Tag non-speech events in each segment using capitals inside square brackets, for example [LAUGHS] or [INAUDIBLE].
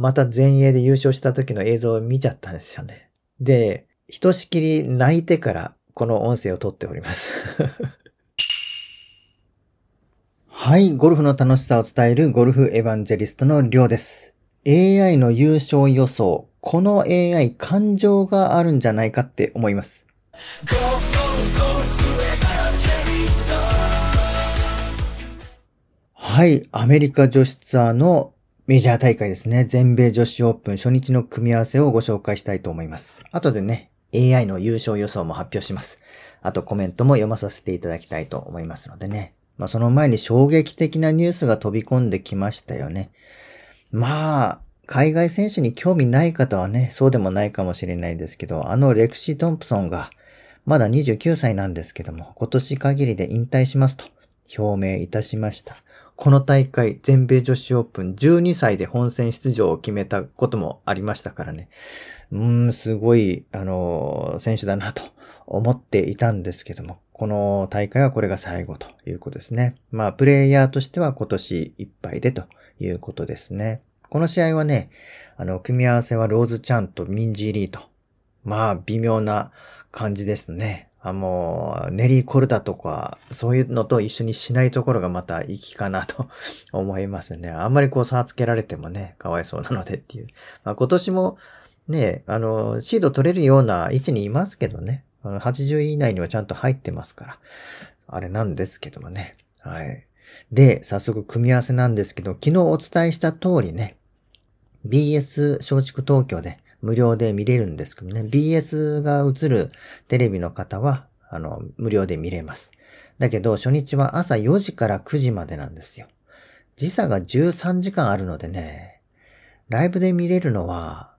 また前衛で優勝した時の映像を見ちゃったんですよね。で、ひとしきり泣いてからこの音声を撮っております [LAUGHS] はい、ゴルフの楽しさを伝えるゴルフエヴァンジェリストのりょうです。AI の優勝予想、この AI 感情があるんじゃないかって思います。はい、アメリカ女子ツアーのメジャー大会ですね。全米女子オープン初日の組み合わせをご紹介したいと思います。後でね、AI の優勝予想も発表します。あとコメントも読まさせていただきたいと思いますのでね。まあその前に衝撃的なニュースが飛び込んできましたよね。まあ、海外選手に興味ない方はね、そうでもないかもしれないですけど、あのレクシー・トンプソンが、まだ29歳なんですけども、今年限りで引退しますと表明いたしました。この大会、全米女子オープン12歳で本戦出場を決めたこともありましたからね。うん、すごい、あの、選手だなと思っていたんですけども、この大会はこれが最後ということですね。まあ、プレイヤーとしては今年いっぱいでということですね。この試合はね、あの、組み合わせはローズちゃんとミンジーリーと。まあ、微妙な感じですね。あもう、ネリー・コルダとか、そういうのと一緒にしないところがまた行きかなと [LAUGHS] 思いますね。あんまりこう差つけられてもね、かわいそうなのでっていう。まあ、今年もね、あの、シード取れるような位置にいますけどね。80位以内にはちゃんと入ってますから。あれなんですけどもね。はい。で、早速組み合わせなんですけど、昨日お伝えした通りね、BS 松竹東京で、無料で見れるんですけどね、BS が映るテレビの方は、あの、無料で見れます。だけど、初日は朝4時から9時までなんですよ。時差が13時間あるのでね、ライブで見れるのは、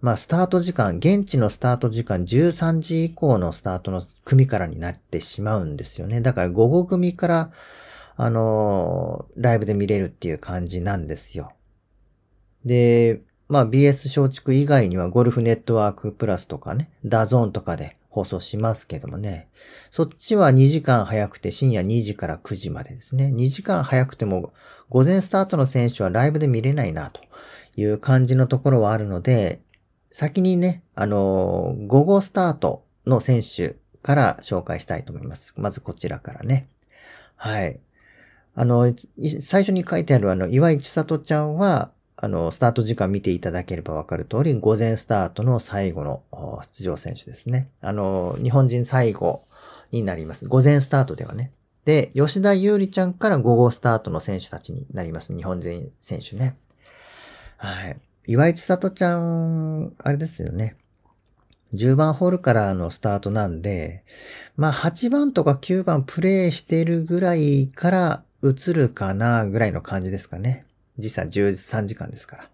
まあ、スタート時間、現地のスタート時間13時以降のスタートの組からになってしまうんですよね。だから午後組から、あのー、ライブで見れるっていう感じなんですよ。で、まあ BS 松竹以外にはゴルフネットワークプラスとかね、ダゾーンとかで放送しますけどもね、そっちは2時間早くて深夜2時から9時までですね。2時間早くても午前スタートの選手はライブで見れないなという感じのところはあるので、先にね、あのー、午後スタートの選手から紹介したいと思います。まずこちらからね。はい。あの、最初に書いてあるあの、岩井千里ちゃんは、あの、スタート時間見ていただければわかる通り、午前スタートの最後の出場選手ですね。あの、日本人最後になります。午前スタートではね。で、吉田優里ちゃんから午後スタートの選手たちになります。日本人選手ね。はい。岩井千里ちゃん、あれですよね。10番ホールからのスタートなんで、まあ8番とか9番プレイしてるぐらいから映るかなぐらいの感じですかね。時差13時間ですか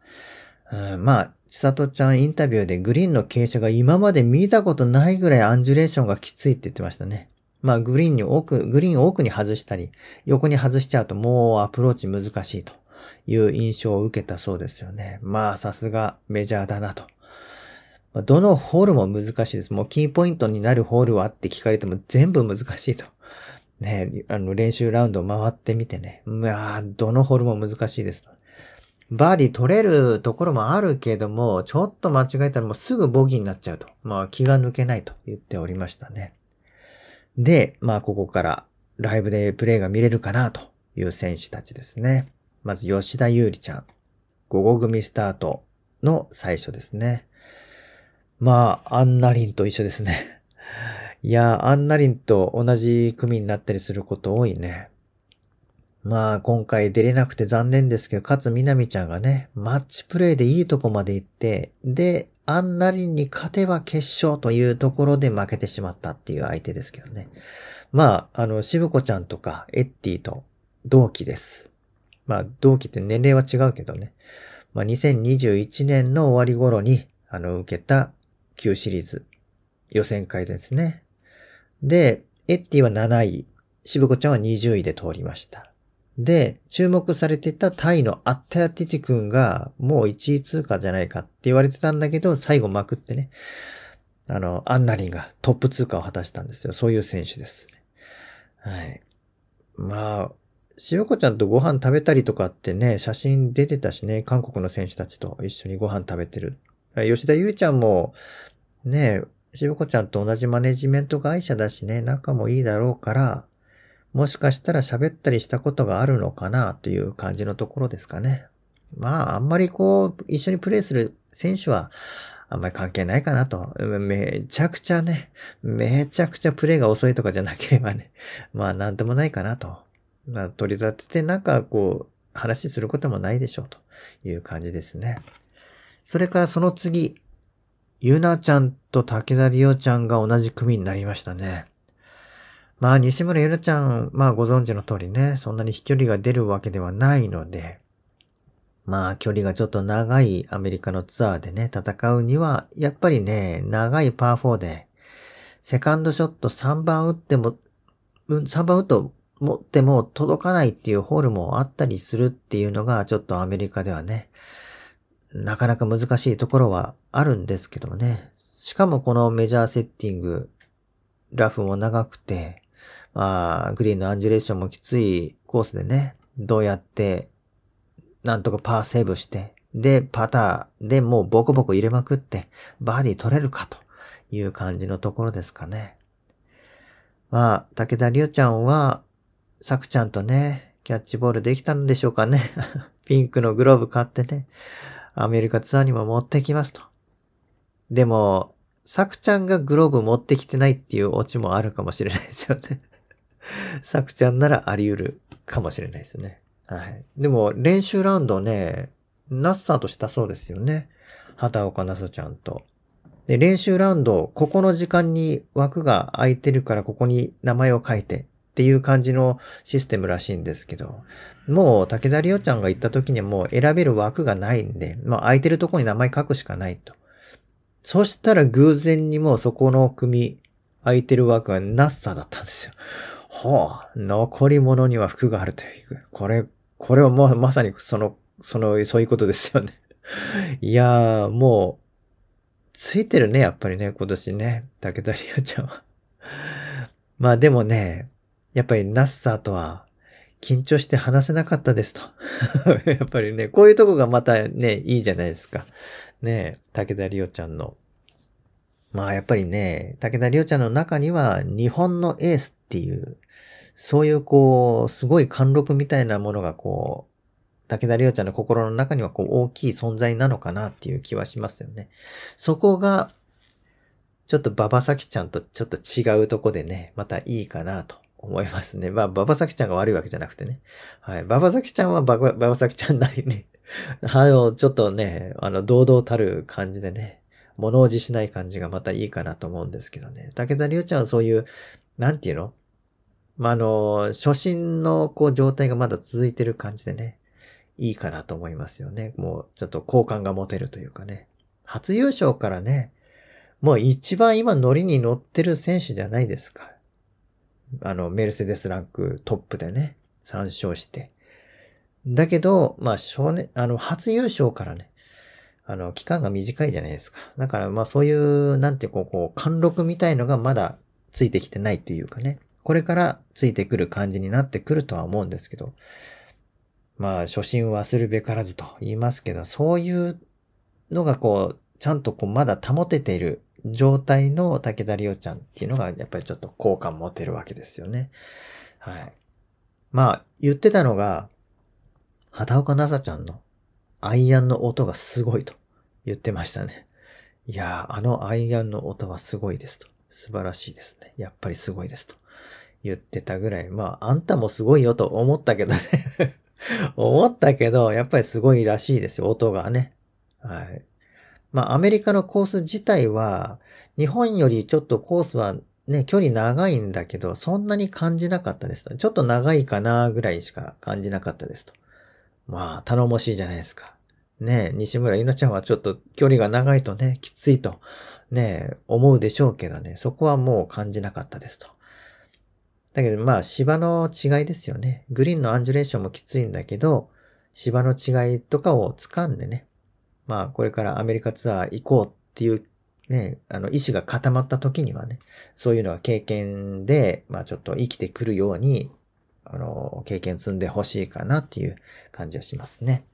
ら。うん、まあ、ちさとちゃんインタビューでグリーンの傾斜が今まで見たことないぐらいアンジュレーションがきついって言ってましたね。まあ、グリーンに奥、グリーンを奥に外したり、横に外しちゃうともうアプローチ難しいという印象を受けたそうですよね。まあ、さすがメジャーだなと。どのホールも難しいです。もうキーポイントになるホールはって聞かれても全部難しいとね、あの、練習ラウンドを回ってみてね。いやどのホールも難しいです。バーディ取れるところもあるけども、ちょっと間違えたらもうすぐボギーになっちゃうと。まあ気が抜けないと言っておりましたね。で、まあここからライブでプレイが見れるかなという選手たちですね。まず吉田優里ちゃん。午後組スタートの最初ですね。まあ、アンナリンと一緒ですね。いや、あんなりんと同じ組になったりすること多いね。まあ、今回出れなくて残念ですけど、かつみなみちゃんがね、マッチプレイでいいとこまで行って、で、アンナリンに勝てば決勝というところで負けてしまったっていう相手ですけどね。まあ、あの、しぶこちゃんとか、エッティと同期です。まあ、同期って年齢は違うけどね。まあ、2021年の終わり頃に、あの、受けた旧シリーズ予選会ですね。で、エッティは7位、ぶ子ちゃんは20位で通りました。で、注目されてたタイのアッタヤティティ君がもう1位通過じゃないかって言われてたんだけど、最後まくってね、あの、アンナリンがトップ通過を果たしたんですよ。そういう選手です、はい。まあ、塩子ちゃんとご飯食べたりとかってね、写真出てたしね、韓国の選手たちと一緒にご飯食べてる。吉田優ちゃんも、ね、しぶこちゃんと同じマネジメント会社だしね、仲もいいだろうから、もしかしたら喋ったりしたことがあるのかなという感じのところですかね。まあ、あんまりこう、一緒にプレーする選手は、あんまり関係ないかなと。めちゃくちゃね、めちゃくちゃプレイが遅いとかじゃなければね、[LAUGHS] まあなんでもないかなと。まあ取り立ててなんかこう、話することもないでしょうという感じですね。それからその次、ゆなちゃんと武田りおちゃんが同じ組になりましたね。まあ、西村ゆなちゃん、まあご存知の通りね、そんなに飛距離が出るわけではないので、まあ距離がちょっと長いアメリカのツアーでね、戦うには、やっぱりね、長いパー4で、セカンドショット3番打っても、うん、3番打っと持っても届かないっていうホールもあったりするっていうのが、ちょっとアメリカではね、なかなか難しいところはあるんですけどもね。しかもこのメジャーセッティング、ラフも長くて、まあ、グリーンのアンジュレーションもきついコースでね、どうやって、なんとかパーセーブして、で、パターでもうボコボコ入れまくって、バーディー取れるかという感じのところですかね。まあ、武田竜ちゃんは、さくちゃんとね、キャッチボールできたんでしょうかね。[LAUGHS] ピンクのグローブ買ってね。アメリカツアーにも持ってきますと。でも、サクちゃんがグローブ持ってきてないっていうオチもあるかもしれないですよね [LAUGHS] サクちゃんならあり得るかもしれないですよね。はい。でも、練習ラウンドね、ナッサーとしたそうですよね。畑岡ナサちゃんと。で、練習ラウンド、ここの時間に枠が空いてるからここに名前を書いてっていう感じのシステムらしいんですけど、もう武田理央ちゃんが行った時にはもう選べる枠がないんで、まあ空いてるとこに名前書くしかないと。そしたら偶然にもうそこの組、空いてる枠がナッサだったんですよ。ほう、残り物には服があるという。これ、これはもうまさにその、その、そういうことですよね。[LAUGHS] いやー、もう、ついてるね、やっぱりね、今年ね。武田理央ちゃんは。まあでもね、やっぱりナッサーとは緊張して話せなかったですと。[LAUGHS] やっぱりね、こういうとこがまたね、いいじゃないですか。ね、武田里央ちゃんの。まあやっぱりね、武田里央ちゃんの中には日本のエースっていう、そういうこう、すごい貫禄みたいなものがこう、武田良ちゃんの心の中にはこう大きい存在なのかなっていう気はしますよね。そこが、ちょっと馬場咲ちゃんとちょっと違うとこでね、またいいかなと思いますね。まあ、馬場咲ちゃんが悪いわけじゃなくてね。はい。馬場咲ちゃんは馬場キちゃんなりね。[LAUGHS] あの、ちょっとね、あの、堂々たる感じでね、物おじしない感じがまたいいかなと思うんですけどね。武田竜ちゃんはそういう、なんていうのまあ、あの、初心のこう状態がまだ続いてる感じでね、いいかなと思いますよね。もうちょっと好感が持てるというかね。初優勝からね、もう一番今ノリに乗ってる選手じゃないですか。あの、メルセデスランクトップでね、参照して。だけど、まあ、少年、あの、初優勝からね、あの、期間が短いじゃないですか。だから、まあ、そういう、なんていうか、こう、貫禄みたいのがまだついてきてないっていうかね、これからついてくる感じになってくるとは思うんですけど、まあ、初心忘るべからずと言いますけど、そういうのがこう、ちゃんとこう、まだ保てている状態の武田理央ちゃんっていうのがやっぱりちょっと好感持てるわけですよね。はい。まあ、言ってたのが、畑岡奈紗ちゃんのアイアンの音がすごいと言ってましたね。いやー、あのアイアンの音はすごいですと。素晴らしいですね。やっぱりすごいですと言ってたぐらい。まあ、あんたもすごいよと思ったけどね [LAUGHS] 思ったけど、やっぱりすごいらしいですよ、音がね。はい。まあ、アメリカのコース自体は、日本よりちょっとコースはね、距離長いんだけど、そんなに感じなかったですと。ちょっと長いかなぐらいしか感じなかったですと。まあ、頼もしいじゃないですか。ね西村いのちゃんはちょっと距離が長いとね、きついと、ね思うでしょうけどね、そこはもう感じなかったですと。だけど、まあ、芝の違いですよね。グリーンのアンジュレーションもきついんだけど、芝の違いとかを掴んでね、まあ、これからアメリカツアー行こうっていうね、あの、意志が固まった時にはね、そういうのは経験で、まあちょっと生きてくるように、あの、経験積んでほしいかなっていう感じはしますね。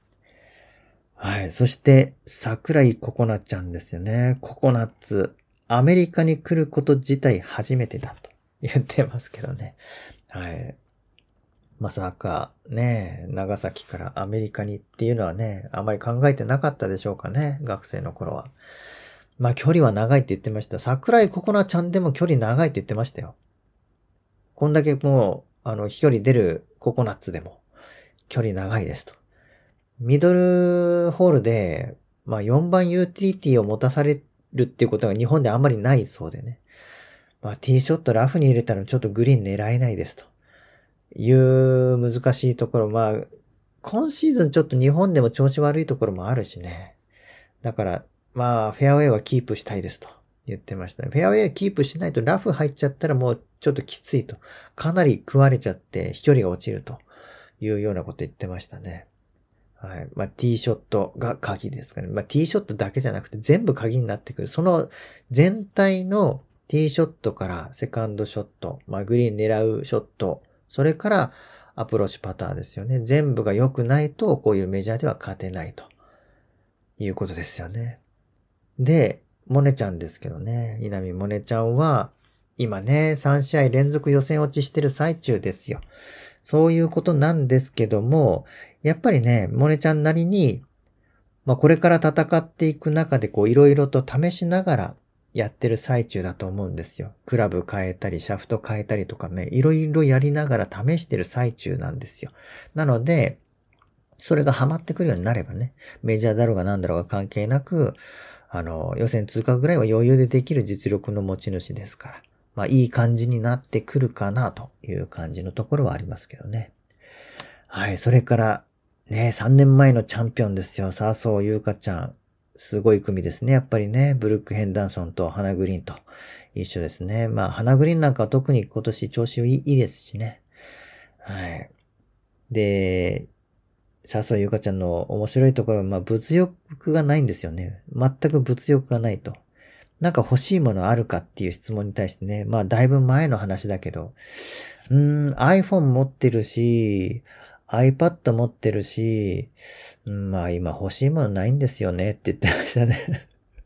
はい。そして、桜井ココナちゃんですよね。ココナッツ、アメリカに来ること自体初めてだと言ってますけどね。はい。まさかね、長崎からアメリカにっていうのはね、あまり考えてなかったでしょうかね、学生の頃は。まあ距離は長いって言ってました。桜井ココナちゃんでも距離長いって言ってましたよ。こんだけもう、あの、飛距離出るココナッツでも、距離長いですと。ミドルホールで、まあ4番ユーティリティを持たされるっていうことが日本であんまりないそうでね。まあティーショットラフに入れたらちょっとグリーン狙えないですと。いう難しいところ、まあ、今シーズンちょっと日本でも調子悪いところもあるしね。だから、まあ、フェアウェイはキープしたいですと言ってましたね。フェアウェイキープしないとラフ入っちゃったらもうちょっときついと。かなり食われちゃって飛距離が落ちるというようなこと言ってましたね。はい。まあ、ティーショットが鍵ですかね。まあ、ティーショットだけじゃなくて全部鍵になってくる。その全体のティーショットからセカンドショット、まあ、グリーン狙うショット、それからアプローチパターンですよね。全部が良くないと、こういうメジャーでは勝てないということですよね。で、モネちゃんですけどね。稲見モネちゃんは、今ね、3試合連続予選落ちしてる最中ですよ。そういうことなんですけども、やっぱりね、モネちゃんなりに、まあこれから戦っていく中でこういろいろと試しながら、やってる最中だと思うんですよ。クラブ変えたり、シャフト変えたりとかね、いろいろやりながら試してる最中なんですよ。なので、それがハマってくるようになればね、メジャーだろうが何だろうが関係なく、あの、予選通過ぐらいは余裕でできる実力の持ち主ですから、まあいい感じになってくるかなという感じのところはありますけどね。はい、それから、ね、3年前のチャンピオンですよ、笹生優香ちゃん。すごい組ですね。やっぱりね、ブルック・ヘンダンソンとハナ・グリーンと一緒ですね。まあ、ハナ・グリーンなんかは特に今年調子いいですしね。はい。で、笹生ゆかちゃんの面白いところは、まあ、物欲がないんですよね。全く物欲がないと。なんか欲しいものあるかっていう質問に対してね、まあだいぶ前の話だけど、うーん、iPhone 持ってるし、iPad 持ってるし、まあ今欲しいものないんですよねって言ってましたね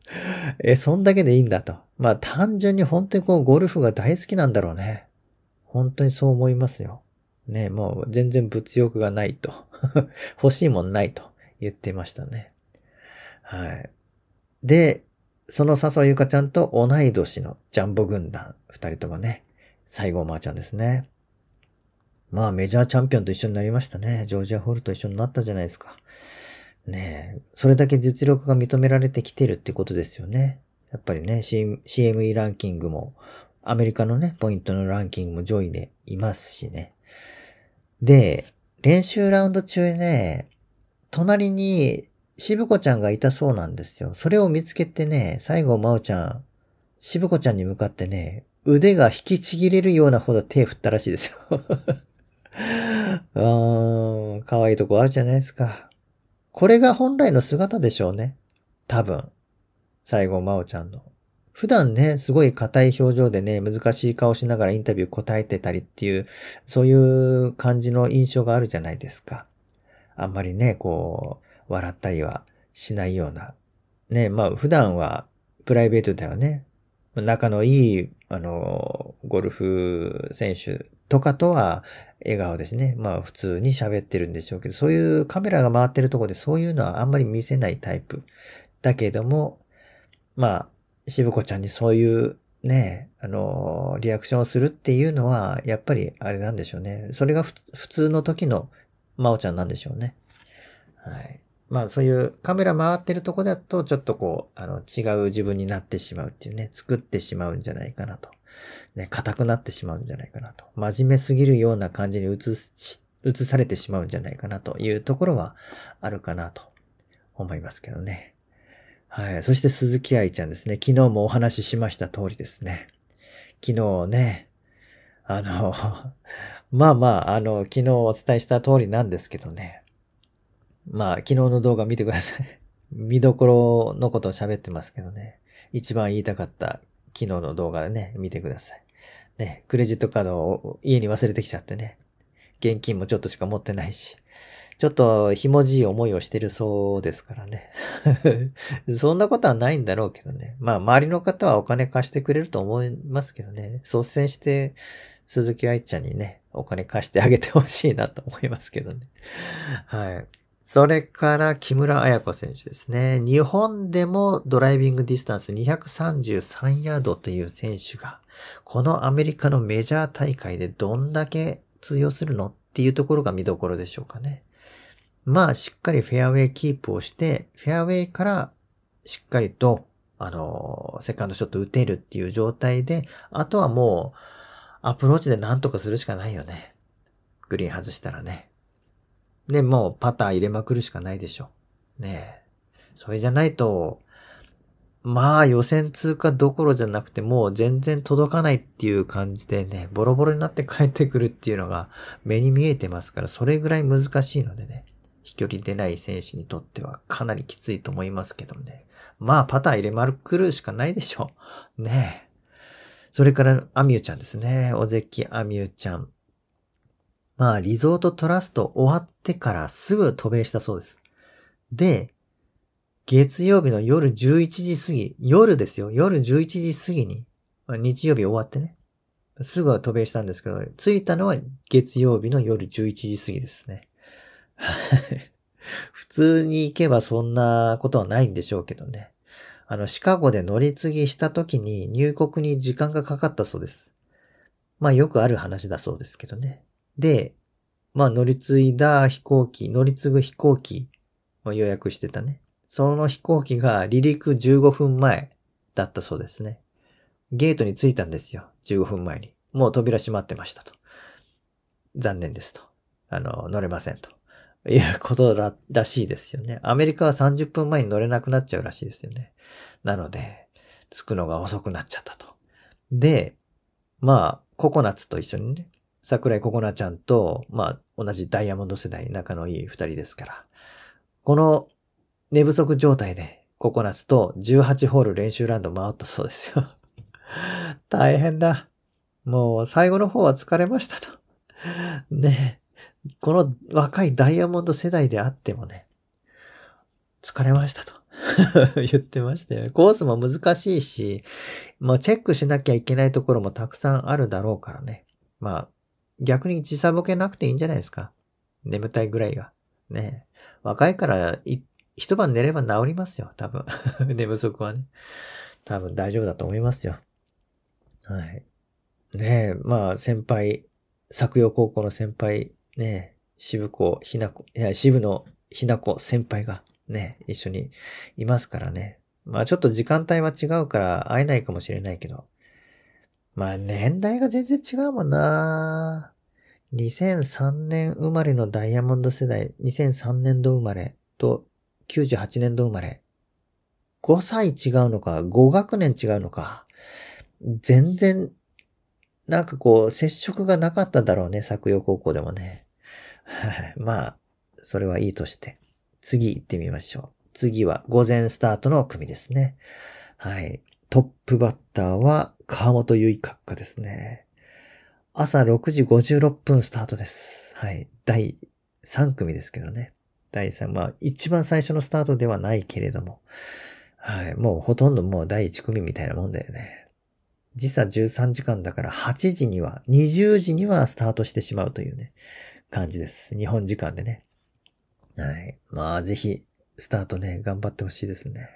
[LAUGHS] え、そんだけでいいんだと。まあ単純に本当にこうゴルフが大好きなんだろうね。本当にそう思いますよ。ね、もう全然物欲がないと。[LAUGHS] 欲しいもんないと言ってましたね。はい。で、その笹生ゆかちゃんと同い年のジャンボ軍団、二人ともね、西郷真央ちゃんですね。まあメジャーチャンピオンと一緒になりましたね。ジョージア・ホールと一緒になったじゃないですか。ねえ。それだけ実力が認められてきてるってことですよね。やっぱりね、C、m e ランキングも、アメリカのね、ポイントのランキングも上位でいますしね。で、練習ラウンド中ね、隣に渋子ちゃんがいたそうなんですよ。それを見つけてね、最後、まおちゃん、渋子ちゃんに向かってね、腕が引きちぎれるようなほど手振ったらしいですよう [LAUGHS] ん、可愛いとこあるじゃないですか。これが本来の姿でしょうね。多分。最後、まおちゃんの。普段ね、すごい硬い表情でね、難しい顔しながらインタビュー答えてたりっていう、そういう感じの印象があるじゃないですか。あんまりね、こう、笑ったりはしないような。ね、まあ普段はプライベートだよね。仲のいい、あの、ゴルフ選手とかとは笑顔ですね。まあ普通に喋ってるんでしょうけど、そういうカメラが回ってるとこでそういうのはあんまり見せないタイプ。だけども、まあ、しぶこちゃんにそういうね、あの、リアクションをするっていうのは、やっぱりあれなんでしょうね。それが普通の時の真央ちゃんなんでしょうね。はい。まあそういうカメラ回ってるとこだとちょっとこう、あの違う自分になってしまうっていうね、作ってしまうんじゃないかなとね、硬くなってしまうんじゃないかなと。真面目すぎるような感じに移し、移されてしまうんじゃないかなというところはあるかなと思いますけどね。はい。そして鈴木愛ちゃんですね。昨日もお話ししました通りですね。昨日ね、あの、[LAUGHS] まあまあ、あの、昨日お伝えした通りなんですけどね。まあ、昨日の動画見てください。[LAUGHS] 見どころのことを喋ってますけどね。一番言いたかった昨日の動画でね、見てください。ね、クレジットカードを家に忘れてきちゃってね。現金もちょっとしか持ってないし。ちょっと、ひもじい思いをしてるそうですからね。[LAUGHS] そんなことはないんだろうけどね。まあ、周りの方はお金貸してくれると思いますけどね。率先して、鈴木愛ちゃんにね、お金貸してあげてほしいなと思いますけどね。はい。それから木村彩子選手ですね。日本でもドライビングディスタンス233ヤードという選手が、このアメリカのメジャー大会でどんだけ通用するのっていうところが見どころでしょうかね。まあ、しっかりフェアウェイキープをして、フェアウェイからしっかりと、あの、セカンドショット打てるっていう状態で、あとはもう、アプローチで何とかするしかないよね。グリーン外したらね。ね、もうパター入れまくるしかないでしょ。ねそれじゃないと、まあ予選通過どころじゃなくてもう全然届かないっていう感じでね、ボロボロになって帰ってくるっていうのが目に見えてますから、それぐらい難しいのでね、飛距離出ない選手にとってはかなりきついと思いますけどね。まあパター入れまくるしかないでしょねえ。それから、アミューちゃんですね。おぜきアミューちゃん。まあ、リゾートトラスト終わってからすぐ渡米したそうです。で、月曜日の夜11時過ぎ、夜ですよ、夜11時過ぎに、まあ、日曜日終わってね、すぐは渡米したんですけど、着いたのは月曜日の夜11時過ぎですね。[LAUGHS] 普通に行けばそんなことはないんでしょうけどね。あの、シカゴで乗り継ぎした時に入国に時間がかかったそうです。まあよくある話だそうですけどね。で、まあ乗り継いだ飛行機、乗り継ぐ飛行機を予約してたね。その飛行機が離陸15分前だったそうですね。ゲートに着いたんですよ。15分前に。もう扉閉まってましたと。残念ですと。あの、乗れませんと。いうことら、らしいですよね。アメリカは30分前に乗れなくなっちゃうらしいですよね。なので、着くのが遅くなっちゃったと。で、まあ、ココナッツと一緒にね、桜井ココナちゃんと、まあ、同じダイヤモンド世代、仲のいい二人ですから、この寝不足状態で、ココナツと18ホール練習ラウンド回ったそうですよ [LAUGHS] 大変だ。もう最後の方は疲れましたとねえ、この若いダイヤモンド世代であってもね、疲れましたと [LAUGHS] 言ってましたよ、コースも難しいし、まあチェックしなきゃいけないところもたくさんあるだろうからね。まあ、逆に時差ボケなくていいんじゃないですか。眠たいぐらいが。ね若いから一晩寝れば治りますよ、多分。[LAUGHS] 寝不足はね。多分大丈夫だと思いますよ。はい。ねえ、まあ先輩、作陽高校の先輩、ねえ、渋子、ひな子、いや、渋のひな子先輩がね、一緒にいますからね。まあちょっと時間帯は違うから会えないかもしれないけど、まあ年代が全然違うもんな2003年生まれのダイヤモンド世代、2003年度生まれと98年度生まれ。5歳違うのか、5学年違うのか。全然、なんかこう、接触がなかっただろうね、作陽高校でもね。まあ、それはいいとして。次行ってみましょう。次は午前スタートの組ですね。はい。トップバッターは川本結閣下ですね。朝6時56分スタートです。はい。第3組ですけどね。第3、まあ一番最初のスタートではないけれども。はい。もうほとんどもう第1組みたいなもんだよね。時差13時間だから8時には、20時にはスタートしてしまうというね、感じです。日本時間でね。はい。まあぜひ、スタートね、頑張ってほしいですね。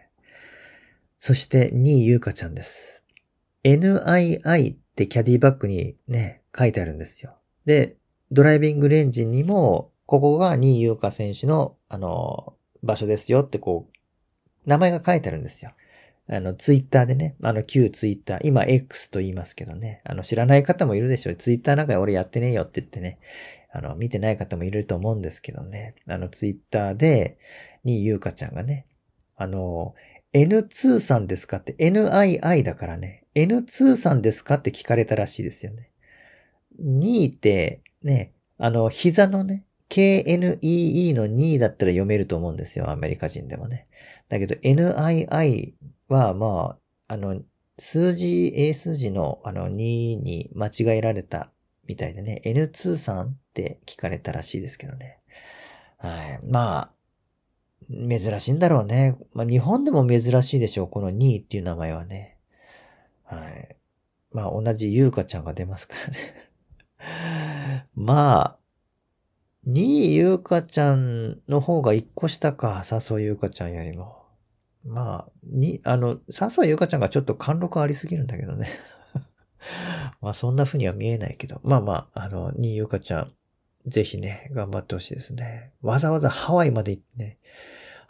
そして2位ゆうかちゃんです。NII ってキャディバッグにね、書いてあるんですよ。で、ドライビングレンジにも、ここが2位うか選手の、あの、場所ですよってこう、名前が書いてあるんですよ。あの、ツイッターでね、あの、旧ツイッター、今 X と言いますけどね、あの、知らない方もいるでしょう。ツイッターなんか俺やってねえよって言ってね、あの、見てない方もいると思うんですけどね、あの、ツイッターで、にゆうかちゃんがね、あの、N2 さんですかって NII だからね。N2 さんですかって聞かれたらしいですよね。2ってね、あの、膝のね、KNEE の2だったら読めると思うんですよ、アメリカ人でもね。だけど NII はまあ、あの、数字、英数字のあの2に間違えられたみたいでね、N2 さんって聞かれたらしいですけどね。はい。まあ、珍しいんだろうね。まあ、日本でも珍しいでしょう。この2位っていう名前はね。はい。まあ、同じうかちゃんが出ますからね [LAUGHS] まあ、2位うかちゃんの方が1個下か。笹生優香ちゃんよりも。まあ、に、あの、笹生優香ちゃんがちょっと貫禄ありすぎるんだけどね [LAUGHS] まあ、そんな風には見えないけど。まあまあ、あの、2位うかちゃん、ぜひね、頑張ってほしいですね。わざわざハワイまで行ってね、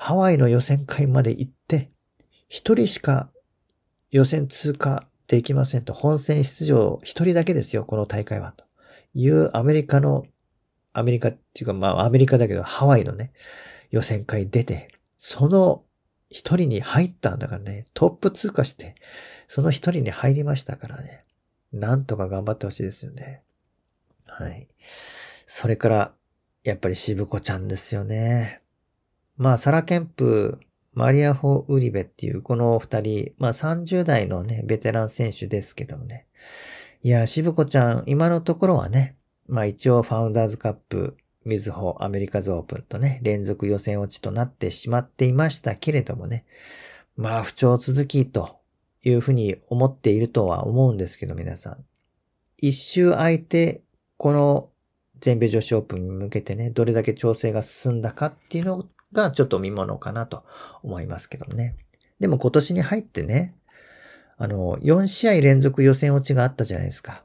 ハワイの予選会まで行って、一人しか予選通過できませんと、本戦出場一人だけですよ、この大会は。というアメリカの、アメリカっていうか、まあアメリカだけど、ハワイのね、予選会出て、その一人に入ったんだからね、トップ通過して、その一人に入りましたからね。なんとか頑張ってほしいですよね。はい。それから、やっぱり渋子ちゃんですよね。まあ、サラ・ケンプ、マリア・ホ・ウリベっていうこの二人、まあ30代のね、ベテラン選手ですけどね。いや、渋子ちゃん、今のところはね、まあ一応ファウンダーズカップ、みずほアメリカズオープンとね、連続予選落ちとなってしまっていましたけれどもね。まあ不調続きというふうに思っているとは思うんですけど皆さん。一周空いて、この全米女子オープンに向けてね、どれだけ調整が進んだかっていうのがちょっと見物かなと思いますけどね。でも今年に入ってね、あの、4試合連続予選落ちがあったじゃないですか。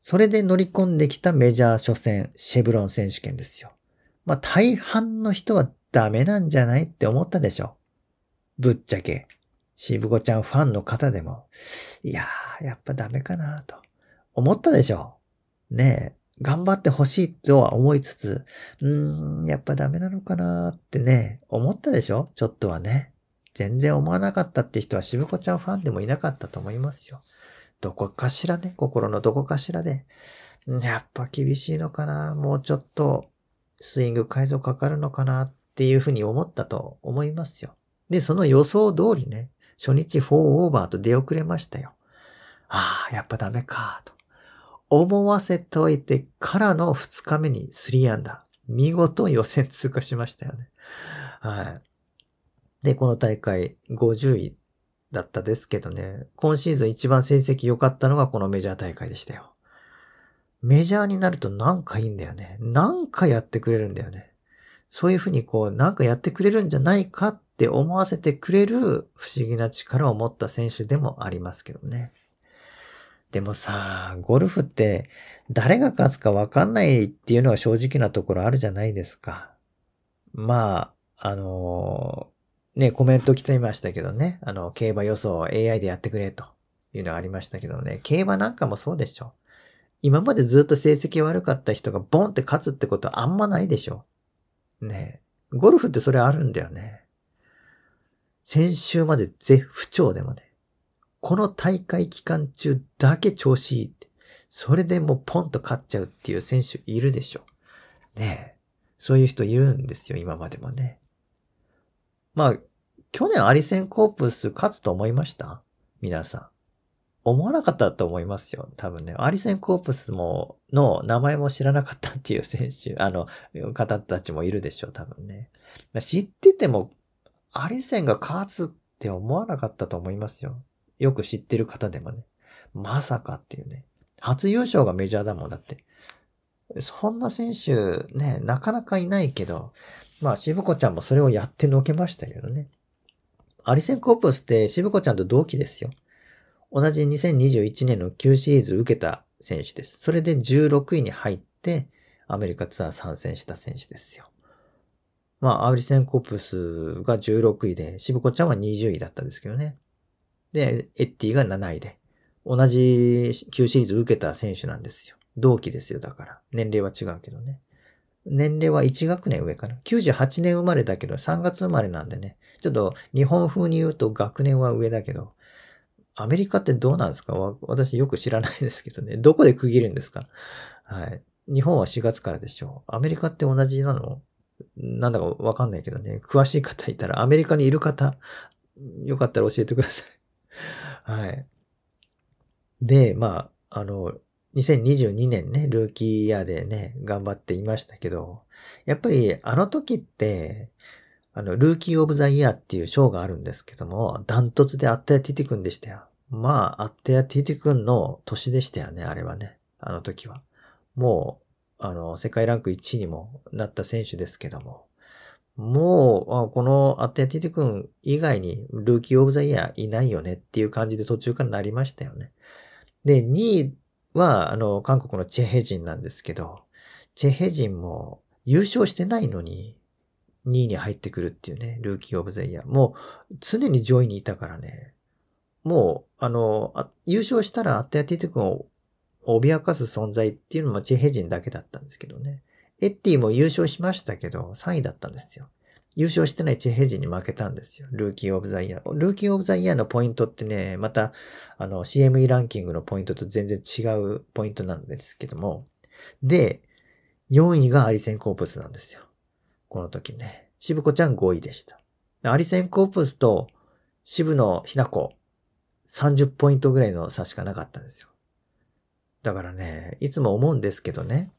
それで乗り込んできたメジャー初戦、シェブロン選手権ですよ。まあ大半の人はダメなんじゃないって思ったでしょ。ぶっちゃけ。渋子ちゃんファンの方でも、いやー、やっぱダメかなと思ったでしょ。ねえ。頑張ってほしいとは思いつつ、うーん、やっぱダメなのかなってね、思ったでしょちょっとはね。全然思わなかったって人は渋子ちゃんファンでもいなかったと思いますよ。どこかしらね、心のどこかしらで、やっぱ厳しいのかな、もうちょっとスイング改造かかるのかなっていうふうに思ったと思いますよ。で、その予想通りね、初日4オーバーと出遅れましたよ。ああ、やっぱダメか、と。思わせといてからの2日目に3アンダー。見事予選通過しましたよね。はい。で、この大会50位だったですけどね、今シーズン一番成績良かったのがこのメジャー大会でしたよ。メジャーになるとなんかいいんだよね。なんかやってくれるんだよね。そういうふうにこう、なんかやってくれるんじゃないかって思わせてくれる不思議な力を持った選手でもありますけどね。でもさ、ゴルフって誰が勝つかわかんないっていうのは正直なところあるじゃないですか。まあ、あのー、ね、コメント来てましたけどね。あの、競馬予想 AI でやってくれというのがありましたけどね。競馬なんかもそうでしょ。今までずっと成績悪かった人がボンって勝つってことはあんまないでしょ。ねゴルフってそれあるんだよね。先週まで絶不調でもね。この大会期間中だけ調子いいって。それでもうポンと勝っちゃうっていう選手いるでしょ。ねえ。そういう人いるんですよ、今までもね。まあ、去年アリセンコープス勝つと思いました皆さん。思わなかったと思いますよ。多分ね。アリセンコープスも、の名前も知らなかったっていう選手、あの、方たちもいるでしょう、多分ね。知ってても、アリセンが勝つって思わなかったと思いますよ。よく知ってる方でもね、まさかっていうね。初優勝がメジャーだもんだって。そんな選手ね、なかなかいないけど、まあ、渋子ちゃんもそれをやってのけましたけどね。アリセンコープスって渋子ちゃんと同期ですよ。同じ2021年の9シリーズ受けた選手です。それで16位に入って、アメリカツアー参戦した選手ですよ。まあ、アリセンコープスが16位で、渋子ちゃんは20位だったんですけどね。で、エッティが7位で。同じ旧シリーズ受けた選手なんですよ。同期ですよ、だから。年齢は違うけどね。年齢は1学年上かな。98年生まれだけど、3月生まれなんでね。ちょっと日本風に言うと学年は上だけど、アメリカってどうなんですか私よく知らないですけどね。どこで区切るんですかはい。日本は4月からでしょう。アメリカって同じなのなんだかわかんないけどね。詳しい方いたら、アメリカにいる方、よかったら教えてください。はい。で、まあ、あの、2022年ね、ルーキーイヤーでね、頑張っていましたけど、やっぱりあの時って、あの、ルーキーオブザイヤーっていう賞があるんですけども、ダントツでアッテヤティティ君でしたよ。まあ、アッテヤティティ君の年でしたよね、あれはね。あの時は。もう、あの、世界ランク1位にもなった選手ですけども。もう、このアテティティ君以外にルーキーオブザイヤーいないよねっていう感じで途中からなりましたよね。で、2位は、あの、韓国のチェヘジンなんですけど、チェヘジンも優勝してないのに、2位に入ってくるっていうね、ルーキーオブザイヤー。もう、常に上位にいたからね、もう、あの、あ優勝したらアテティティ君を脅かす存在っていうのもチェヘジンだけだったんですけどね。エッティも優勝しましたけど、3位だったんですよ。優勝してないチェヘジに負けたんですよ。ルーキーオブザイヤー。ルーキーオブザイヤーのポイントってね、また、あの、CME ランキングのポイントと全然違うポイントなんですけども。で、4位がアリセンコープスなんですよ。この時ね。渋子ちゃん5位でした。アリセンコープスと渋野ひな子、30ポイントぐらいの差しかなかったんですよ。だからね、いつも思うんですけどね。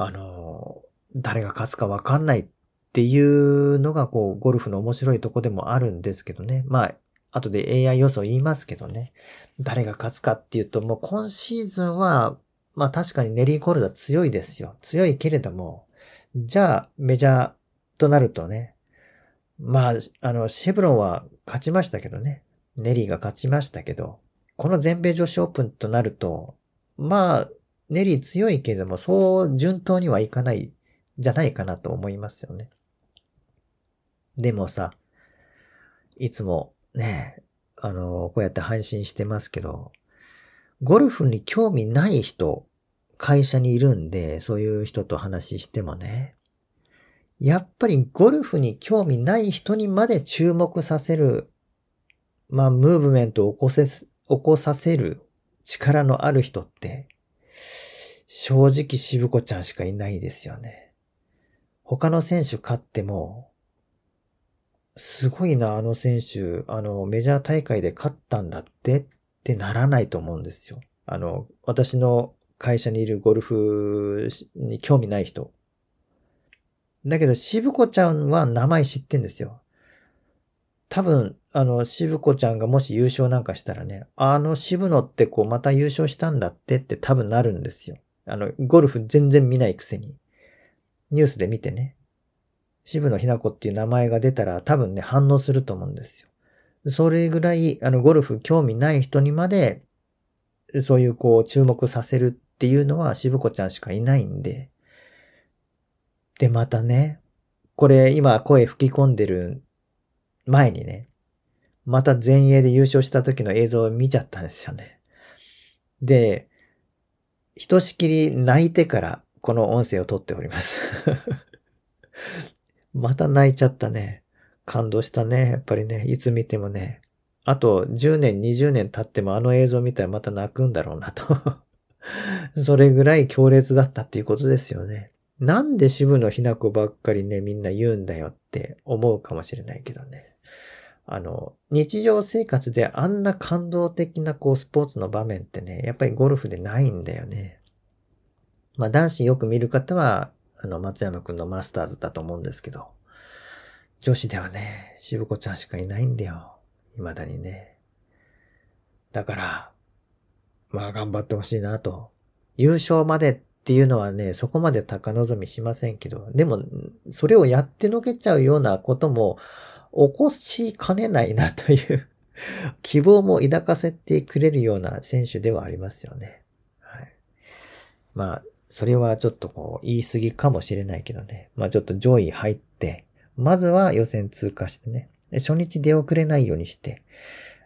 あの、誰が勝つかわかんないっていうのが、こう、ゴルフの面白いとこでもあるんですけどね。まあ、後で AI 予想言いますけどね。誰が勝つかっていうと、もう今シーズンは、まあ確かにネリー・コルダ強いですよ。強いけれども、じゃあメジャーとなるとね、まあ、あの、シェブロンは勝ちましたけどね。ネリーが勝ちましたけど、この全米女子オープンとなると、まあ、ネリー強いけれども、そう順当にはいかない、じゃないかなと思いますよね。でもさ、いつもね、あの、こうやって配信してますけど、ゴルフに興味ない人、会社にいるんで、そういう人と話してもね、やっぱりゴルフに興味ない人にまで注目させる、まあ、ムーブメントを起こせ、起こさせる力のある人って、正直渋子ちゃんしかいないですよね。他の選手勝っても、すごいな、あの選手、あの、メジャー大会で勝ったんだってってならないと思うんですよ。あの、私の会社にいるゴルフに興味ない人。だけど、渋子ちゃんは名前知ってんですよ。多分、あの、渋子ちゃんがもし優勝なんかしたらね、あの渋野ってこう、また優勝したんだってって多分なるんですよ。あの、ゴルフ全然見ないくせに、ニュースで見てね、渋野日向子っていう名前が出たら多分ね、反応すると思うんですよ。それぐらい、あの、ゴルフ興味ない人にまで、そういうこう、注目させるっていうのは渋子ちゃんしかいないんで。で、またね、これ今声吹き込んでる前にね、また前衛で優勝した時の映像を見ちゃったんですよね。で、ひとしきり泣いてからこの音声を撮っております [LAUGHS] また泣いちゃったね。感動したね。やっぱりね、いつ見てもね。あと10年、20年経ってもあの映像見たらまた泣くんだろうなと [LAUGHS] それぐらい強烈だったっていうことですよね。なんで渋野ひな子ばっかりね、みんな言うんだよって思うかもしれないけどね。あの、日常生活であんな感動的なこうスポーツの場面ってね、やっぱりゴルフでないんだよね。まあ男子よく見る方は、あの、松山くんのマスターズだと思うんですけど、女子ではね、渋子ちゃんしかいないんだよ。未だにね。だから、まあ頑張ってほしいなと。優勝までっていうのはね、そこまで高望みしませんけど、でも、それをやってのけちゃうようなことも、起こしかねないなという [LAUGHS] 希望も抱かせてくれるような選手ではありますよね。はい。まあ、それはちょっとこう、言い過ぎかもしれないけどね。まあちょっと上位入って、まずは予選通過してね。初日出遅れないようにして、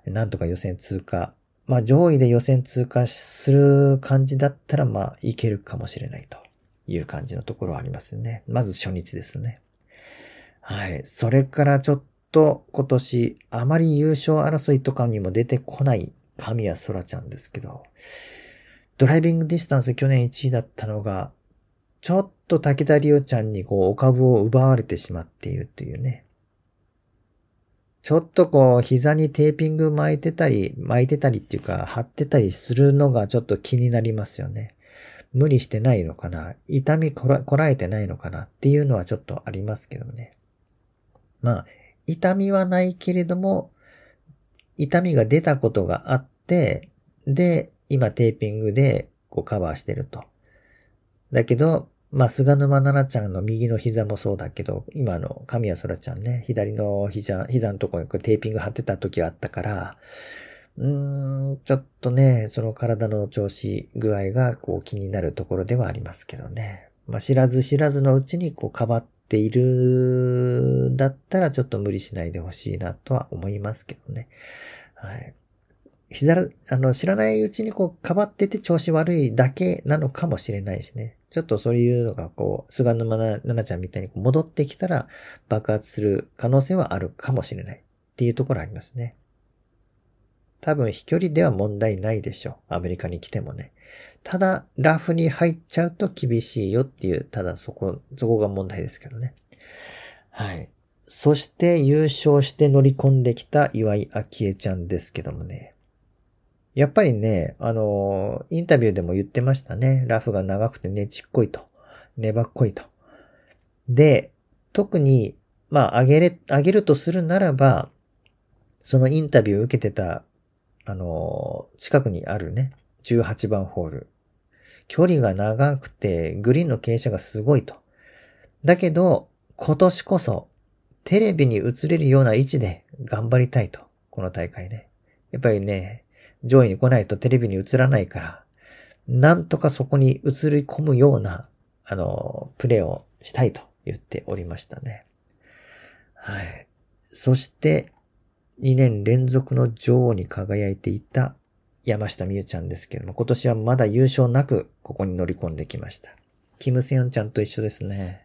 なんとか予選通過。まあ上位で予選通過する感じだったら、まあいけるかもしれないという感じのところはありますね。まず初日ですね。はい。それからちょっと今年あまり優勝争いとかにも出てこない神谷空ちゃんですけど、ドライビングディスタンス去年1位だったのが、ちょっと武田理央ちゃんにこう、お株を奪われてしまっているというね。ちょっとこう、膝にテーピング巻いてたり、巻いてたりっていうか、貼ってたりするのがちょっと気になりますよね。無理してないのかな痛みこらこらえてないのかなっていうのはちょっとありますけどね。まあ、痛みはないけれども、痛みが出たことがあって、で、今テーピングでこうカバーしてると。だけど、まあ、菅沼奈々ちゃんの右の膝もそうだけど、今の神谷空ちゃんね、左の膝、膝のとこにテーピング貼ってた時があったから、うーん、ちょっとね、その体の調子具合がこう気になるところではありますけどね。まあ、知らず知らずのうちにこうかばっているんだったらちょっと無理しないでほしいなとは思いますけどね。はい。膝、あの、知らないうちにこう、かばってて調子悪いだけなのかもしれないしね。ちょっとそういうのがこう、菅沼奈々ちゃんみたいに戻ってきたら爆発する可能性はあるかもしれないっていうところありますね。多分飛距離では問題ないでしょう。アメリカに来てもね。ただ、ラフに入っちゃうと厳しいよっていう、ただそこ、そこが問題ですけどね。はい。そして優勝して乗り込んできた岩井明恵ちゃんですけどもね。やっぱりね、あの、インタビューでも言ってましたね。ラフが長くてねちっこいと。粘っこいと。で、特に、まあ、あげれ、あげるとするならば、そのインタビューを受けてた、あの、近くにあるね、18番ホール。距離が長くて、グリーンの傾斜がすごいと。だけど、今年こそ、テレビに映れるような位置で頑張りたいと。この大会ね。やっぱりね、上位に来ないとテレビに映らないから、なんとかそこに映り込むような、あの、プレーをしたいと言っておりましたね。はい。そして、2年連続の女王に輝いていた山下美優ちゃんですけども、今年はまだ優勝なくここに乗り込んできました。キムセヨンちゃんと一緒ですね。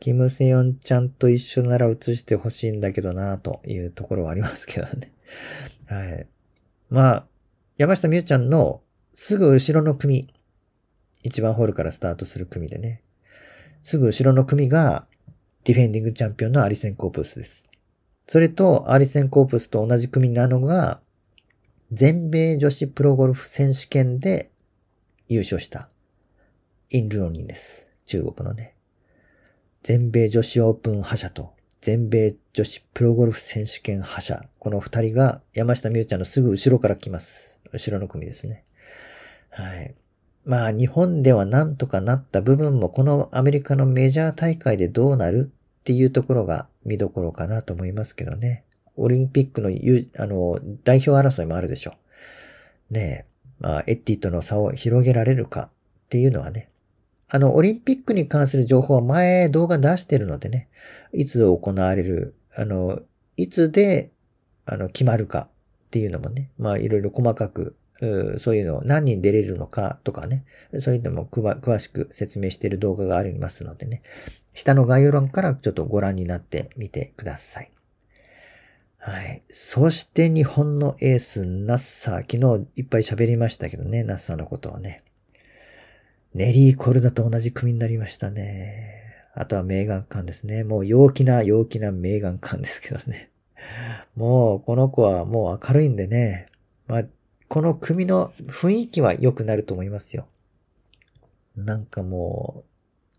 キムセヨンちゃんと一緒なら映してほしいんだけどなというところはありますけどね。[LAUGHS] はい。まあ、山下美優ちゃんのすぐ後ろの組、一番ホールからスタートする組でね、すぐ後ろの組がディフェンディングチャンピオンのアリセン・コープスです。それと、アリセン・コープスと同じ組なのが、全米女子プロゴルフ選手権で優勝したイン・ルロニンです。中国のね。全米女子オープン覇者と全米女子プロゴルフ選手権覇者。この二人が山下美宇ちゃんのすぐ後ろから来ます。後ろの組ですね。はい。まあ日本ではなんとかなった部分もこのアメリカのメジャー大会でどうなるっていうところが見どころかなと思いますけどね。オリンピックのあの、代表争いもあるでしょう。ねえ、まあ、エッティとの差を広げられるかっていうのはね、あの、オリンピックに関する情報は前動画出してるのでね、いつ行われる、あの、いつで、あの、決まるかっていうのもね、まあ、いろいろ細かく、そういうのを何人出れるのかとかね、そういうのも詳しく説明している動画がありますのでね、下の概要欄からちょっとご覧になってみてください。はい。そして日本のエース、ナッサー。昨日いっぱい喋りましたけどね、ナッサーのことはね。ネリー・コルダと同じ組になりましたね。あとはメーガン・カンですね。もう陽気な陽気なメーガン・カンですけどね。もうこの子はもう明るいんでね。まあ、この組の雰囲気は良くなると思いますよ。なんかも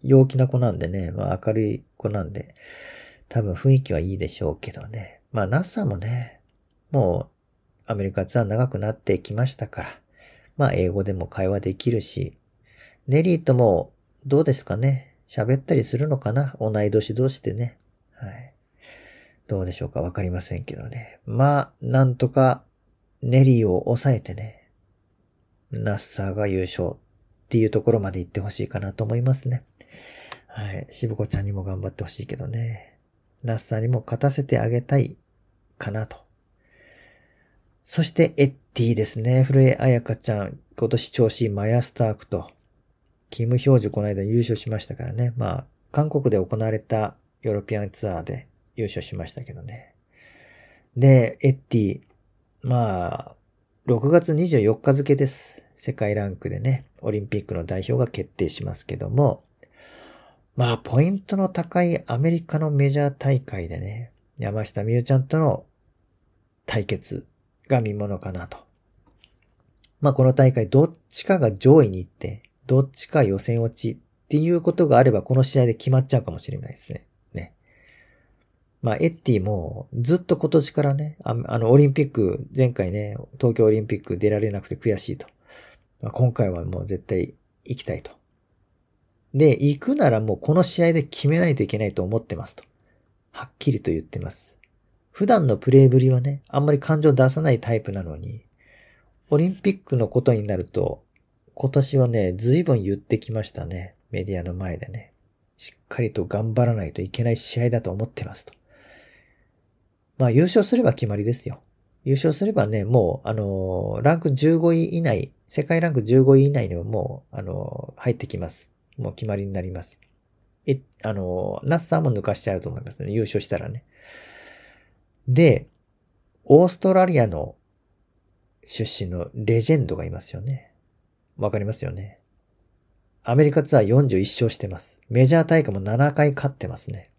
う、陽気な子なんでね。まあ明るい子なんで、多分雰囲気はいいでしょうけどね。まあ NASA もね、もうアメリカツアー長くなってきましたから、まあ英語でも会話できるし、ネリーともどうですかね喋ったりするのかな同い年同士でね。はい。どうでしょうかわかりませんけどね。まあ、なんとかネリーを抑えてね、ナッサーが優勝っていうところまで行ってほしいかなと思いますね。はい。しぶこちゃんにも頑張ってほしいけどね。ナッサーにも勝たせてあげたいかなと。そして、エッティですね。古江彩香ちゃん、今年調子いいマヤスタークと、キム・ヒョージュこの間優勝しましたからね。まあ、韓国で行われたヨーロピアンツアーで優勝しましたけどね。で、エッティ、まあ、6月24日付です。世界ランクでね、オリンピックの代表が決定しますけども、まあ、ポイントの高いアメリカのメジャー大会でね、山下美優ちゃんとの対決が見ものかなと。まあ、この大会どっちかが上位に行って、どっちか予選落ちっていうことがあればこの試合で決まっちゃうかもしれないですね。ね。まあ、エッティもずっと今年からね、あの、オリンピック、前回ね、東京オリンピック出られなくて悔しいと。まあ、今回はもう絶対行きたいと。で、行くならもうこの試合で決めないといけないと思ってますと。はっきりと言ってます。普段のプレイぶりはね、あんまり感情出さないタイプなのに、オリンピックのことになると、今年はね、随分言ってきましたね。メディアの前でね。しっかりと頑張らないといけない試合だと思ってますと。まあ優勝すれば決まりですよ。優勝すればね、もう、あのー、ランク15位以内、世界ランク15位以内にはもう、あのー、入ってきます。もう決まりになります。え、あのー、ナッサーも抜かしちゃうと思いますね。優勝したらね。で、オーストラリアの出身のレジェンドがいますよね。わかりますよね。アメリカツアー41勝してます。メジャー大会も7回勝ってますね。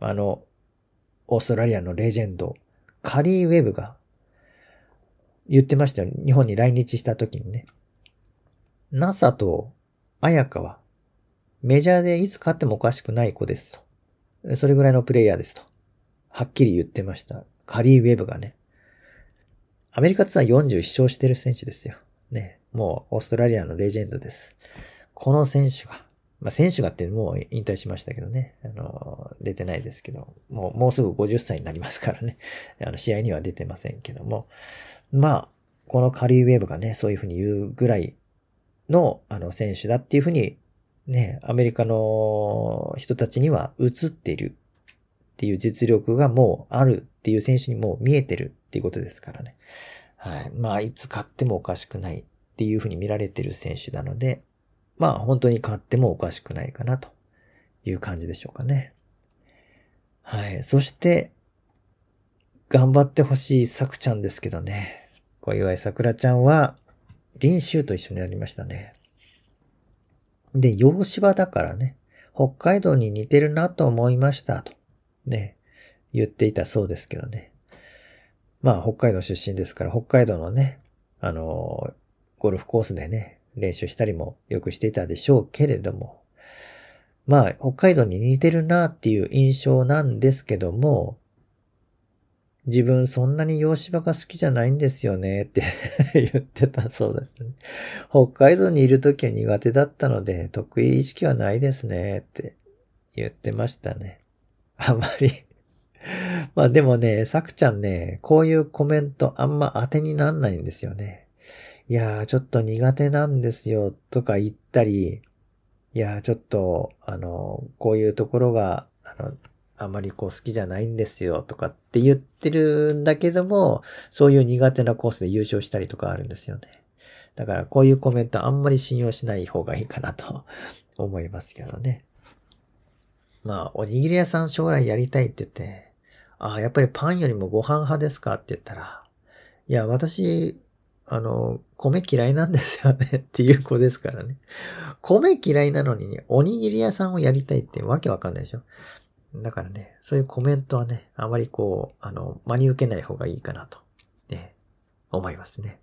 あの、オーストラリアのレジェンド、カリー・ウェブが言ってましたよ。日本に来日した時にね。NASA と綾香はメジャーでいつ勝ってもおかしくない子ですと。それぐらいのプレイヤーですと。はっきり言ってました。カリー・ウェブがね。アメリカツアー41勝してる選手ですよ。ね。もう、オーストラリアのレジェンドです。この選手が、まあ、選手がってもう引退しましたけどね。あの、出てないですけど、もう、もうすぐ50歳になりますからね。[LAUGHS] あの、試合には出てませんけども。まあ、このカリーウェーブがね、そういうふうに言うぐらいの、あの、選手だっていうふうに、ね、アメリカの人たちには映っているっていう実力がもうあるっていう選手にも見えてるっていうことですからね。はい。まあ、いつ勝ってもおかしくないっていうふうに見られてる選手なので、まあ、本当に勝ってもおかしくないかなという感じでしょうかね。はい。そして、頑張ってほしいさくちゃんですけどね。小祝さくらちゃんは、練習と一緒になりましたね。で、洋芝だからね、北海道に似てるなと思いましたと。ね、言っていたそうですけどね。まあ、北海道出身ですから、北海道のね、あの、ゴルフコースでね、練習したりもよくしていたでしょうけれども、まあ、北海道に似てるなっていう印象なんですけども、自分そんなに洋芝が好きじゃないんですよねって言ってたそうですね。北海道にいる時は苦手だったので得意意識はないですねって言ってましたね。[LAUGHS] あんまりまあでもね、さくちゃんね、こういうコメントあんま当てになんないんですよね。いやー、ちょっと苦手なんですよ、とか言ったり、いやー、ちょっと、あの、こういうところが、あの、あまりこう好きじゃないんですよ、とかって言ってるんだけども、そういう苦手なコースで優勝したりとかあるんですよね。だからこういうコメントあんまり信用しない方がいいかなと思いますけどね。まあ、おにぎり屋さん将来やりたいって言って、ああ、やっぱりパンよりもご飯派ですかって言ったら、いや、私、あの、米嫌いなんですよねっていう子ですからね。米嫌いなのに、おにぎり屋さんをやりたいってわけわかんないでしょ。だからね、そういうコメントはね、あまりこう、あの、真に受けない方がいいかなと、ね、思いますね。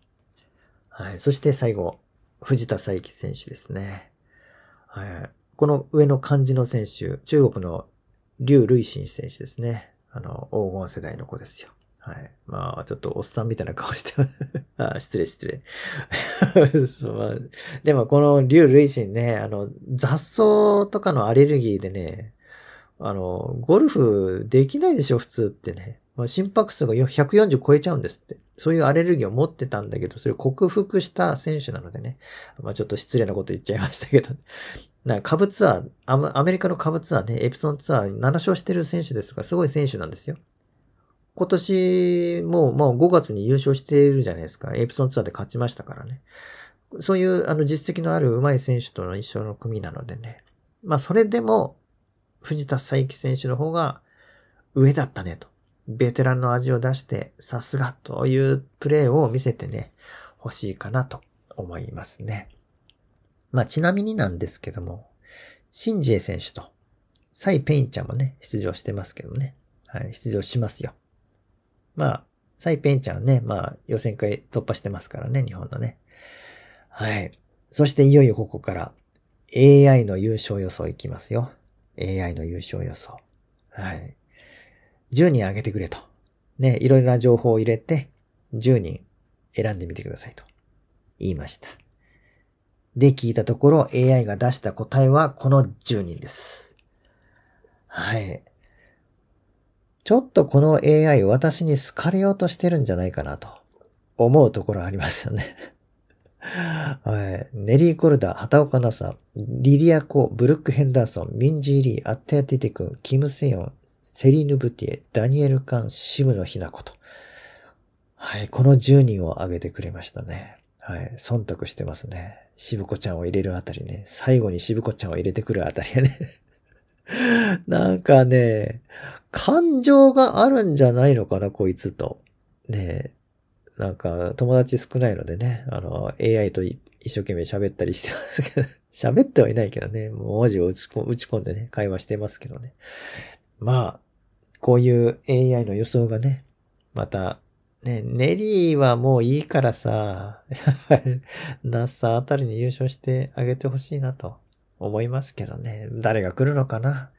はい。そして最後、藤田佐伯選手ですね。はい。この上の漢字の選手、中国の劉類新選手ですね。あの、黄金世代の子ですよ。はい。まあ、ちょっとおっさんみたいな顔して [LAUGHS] あ失礼失礼 [LAUGHS] でも、この劉類新ね、あの、雑草とかのアレルギーでね、あの、ゴルフできないでしょ、普通ってね。ま心拍数が140超えちゃうんですって。そういうアレルギーを持ってたんだけど、それを克服した選手なのでね。まあ、ちょっと失礼なこと言っちゃいましたけど、ね、[LAUGHS] なカブツアーア、アメリカのカブツアーね、エプソンツアー7勝してる選手ですが、すごい選手なんですよ。今年も、もう5月に優勝しているじゃないですか。エプソンツアーで勝ちましたからね。そういうあの実績のある上手い選手との一緒の組なのでね。まあそれでも、藤田佐伯選手の方が上だったねと。ベテランの味を出して、さすがというプレーを見せてね、欲しいかなと思いますね。まあ、ちなみになんですけども、シンジエ選手と、サイ・ペインちゃんもね、出場してますけどね。はい、出場しますよ。まあ、サイ・ペインちゃんはね、まあ、予選会突破してますからね、日本のね。はい。そしていよいよここから、AI の優勝予想いきますよ。AI の優勝予想。はい。10人あげてくれと。ね、いろいろな情報を入れて、10人選んでみてくださいと言いました。で、聞いたところ AI が出した答えはこの10人です。はい。ちょっとこの AI 私に好かれようとしてるんじゃないかなと思うところありますよね [LAUGHS] はい。ネリー・コルダー、畑岡奈さん、リリアコ、ブルック・ヘンダーソン、ミンジー・リー、アッテア・ティテ君、キム・セヨン、セリーヌ・ブティエ、ダニエル・カン、ムのひなこと。はい、この10人を挙げてくれましたね。はい、忖度してますね。ぶ子ちゃんを入れるあたりね。最後にぶ子ちゃんを入れてくるあたりやね。[LAUGHS] なんかね、感情があるんじゃないのかな、こいつと。ねなんか、友達少ないのでね、あの、AI と一生懸命喋ったりしてますけど、喋ってはいないけどね、文字を打ち込んでね、会話してますけどね。まあ、こういう AI の予想がね、また、ね、ネリーはもういいからさ、[LAUGHS] ナッサあたりに優勝してあげてほしいなと思いますけどね。誰が来るのかな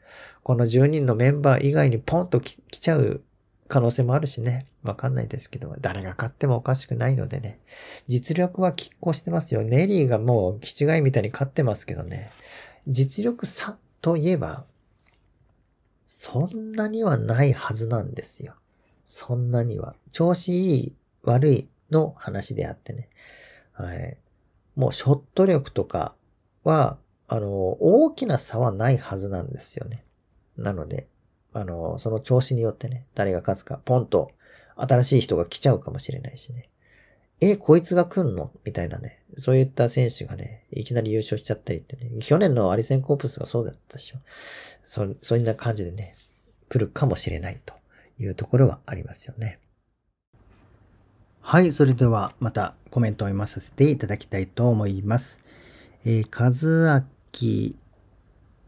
この10人のメンバー以外にポンと来ちゃう可能性もあるしね。わかんないですけど、誰が勝ってもおかしくないのでね。実力は拮抗してますよ。ネリーがもう、気違いみたいに勝ってますけどね。実力差といえば、そんなにはないはずなんですよ。そんなには。調子いい、悪いの話であってね。はい。もうショット力とかは、あの、大きな差はないはずなんですよね。なので、あの、その調子によってね、誰が勝つか、ポンと新しい人が来ちゃうかもしれないしね。え、こいつが来んのみたいなね。そういった選手がね、いきなり優勝しちゃったりってね。去年のアリセンコープスがそうだったでしょ。そ、そんな感じでね、来るかもしれないというところはありますよね。はい、それではまたコメントを読まさせていただきたいと思います。えー、和明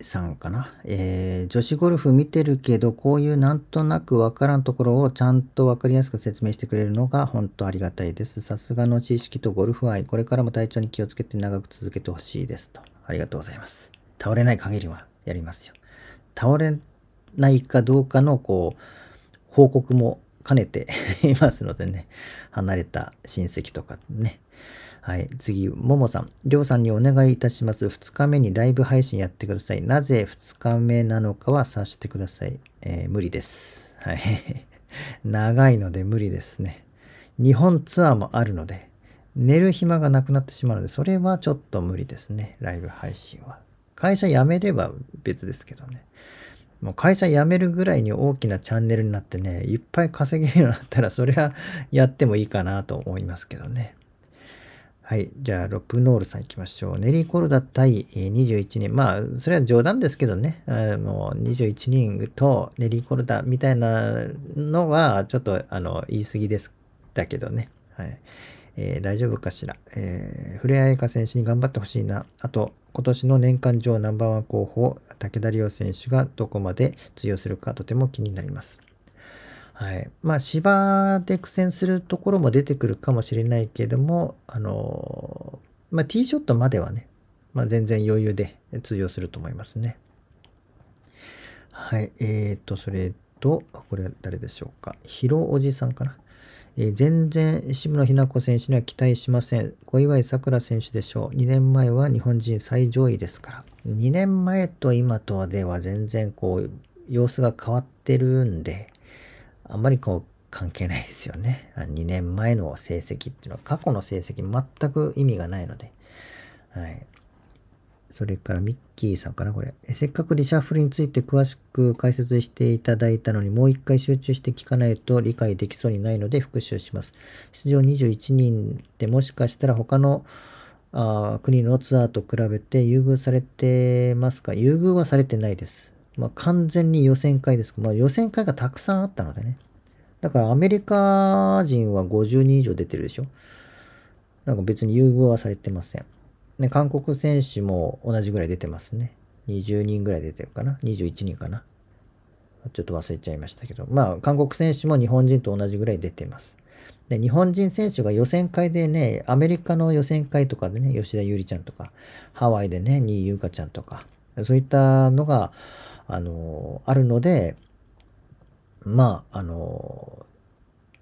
さんかな、えー、女子ゴルフ見てるけど、こういうなんとなくわからんところをちゃんとわかりやすく説明してくれるのが本当ありがたいです。さすがの知識とゴルフ愛、これからも体調に気をつけて長く続けてほしいですと。ありがとうございます。倒れない限りはやりますよ。倒れないかどうかの、こう、報告も兼ねて [LAUGHS] いますのでね、離れた親戚とかね、はい。次、ももさん。りょうさんにお願いいたします。2日目にライブ配信やってください。なぜ2日目なのかは察してください。えー、無理です。はい。[LAUGHS] 長いので無理ですね。日本ツアーもあるので、寝る暇がなくなってしまうので、それはちょっと無理ですね。ライブ配信は。会社辞めれば別ですけどね。もう会社辞めるぐらいに大きなチャンネルになってね、いっぱい稼げるようになったら、それはやってもいいかなと思いますけどね。はい。じゃあ、ロップノールさん行きましょう。ネリー・コルダ対21人。まあ、それは冗談ですけどね。あの21人とネリー・コルダみたいなのは、ちょっと、あの、言い過ぎです。だけどね。はい。えー、大丈夫かしら。えー、古谷愛カ選手に頑張ってほしいな。あと、今年の年間女王ナンバーワン候補、武田良選手がどこまで通用するかとても気になります。はい。まあ、芝で苦戦するところも出てくるかもしれないけれども、あのまあ、ティーショットまではね、まあ、全然余裕で通用すると思いますね。はい。えっ、ー、と、それと、これは誰でしょうか。ヒロおじさんかな。えー、全然、渋野日向子選手には期待しません。小祝さくら選手でしょう。2年前は日本人最上位ですから。2年前と今とでは全然こう、様子が変わってるんで、あんまりこう関係ないですよね。2年前の成績っていうのは過去の成績全く意味がないので。はい。それからミッキーさんかな、これ。せっかくリシャッフルについて詳しく解説していただいたのに、もう一回集中して聞かないと理解できそうにないので復習します。出場21人ってもしかしたら他のあ国のツアーと比べて優遇されてますか優遇はされてないです。まあ、完全に予選会ですまあ、予選会がたくさんあったのでね。だからアメリカ人は50人以上出てるでしょ。なんか別に優遇はされてません。ね、韓国選手も同じぐらい出てますね。20人ぐらい出てるかな。21人かな。ちょっと忘れちゃいましたけど。まあ、韓国選手も日本人と同じぐらい出てます。で、日本人選手が予選会でね、アメリカの予選会とかでね、吉田優里ちゃんとか、ハワイでね、新井優香ちゃんとか、そういったのが、あの、あるので、まあ、あの、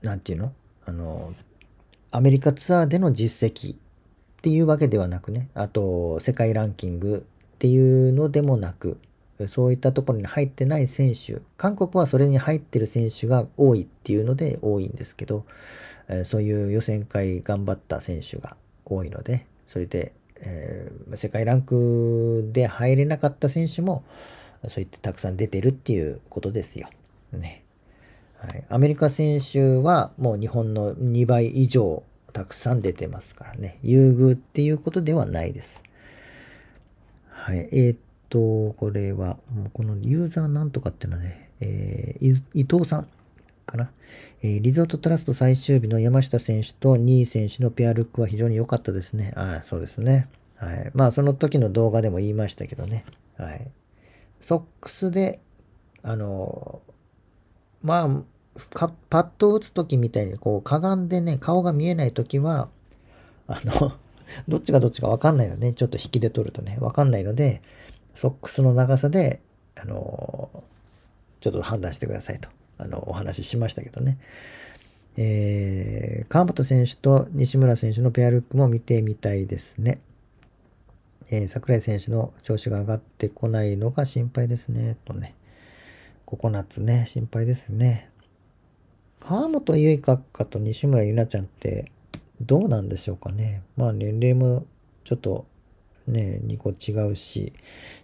なんていうのあの、アメリカツアーでの実績っていうわけではなくね、あと、世界ランキングっていうのでもなく、そういったところに入ってない選手、韓国はそれに入ってる選手が多いっていうので多いんですけど、そういう予選会頑張った選手が多いので、それで、えー、世界ランクで入れなかった選手も、そういってたくさん出てるっていうことですよ。ね。はい、アメリカ選手はもう日本の2倍以上たくさん出てますからね。優遇っていうことではないです。はい。えー、っと、これは、もうこのユーザーなんとかっていうのはね、えー、伊藤さんかな。えー、リゾートトラスト最終日の山下選手と2位選手のペアルックは非常に良かったですね。ああ、そうですね。はい。まあ、その時の動画でも言いましたけどね。はい。ソックスで、あの、まあ、パッと打つ時みたいに、こう、かがんでね、顔が見えない時は、あの [LAUGHS] どっちがどっちかわかんないのね、ちょっと引きで取るとね、わかんないので、ソックスの長さで、あの、ちょっと判断してくださいと、あの、お話ししましたけどね。えー、川本選手と西村選手のペアルックも見てみたいですね。えー、桜井選手の調子が上がってこないのが心配ですね、とね。ココナッツね、心配ですね。川本結花かと西村優菜ちゃんってどうなんでしょうかね。まあ年齢もちょっとね、2個違うし、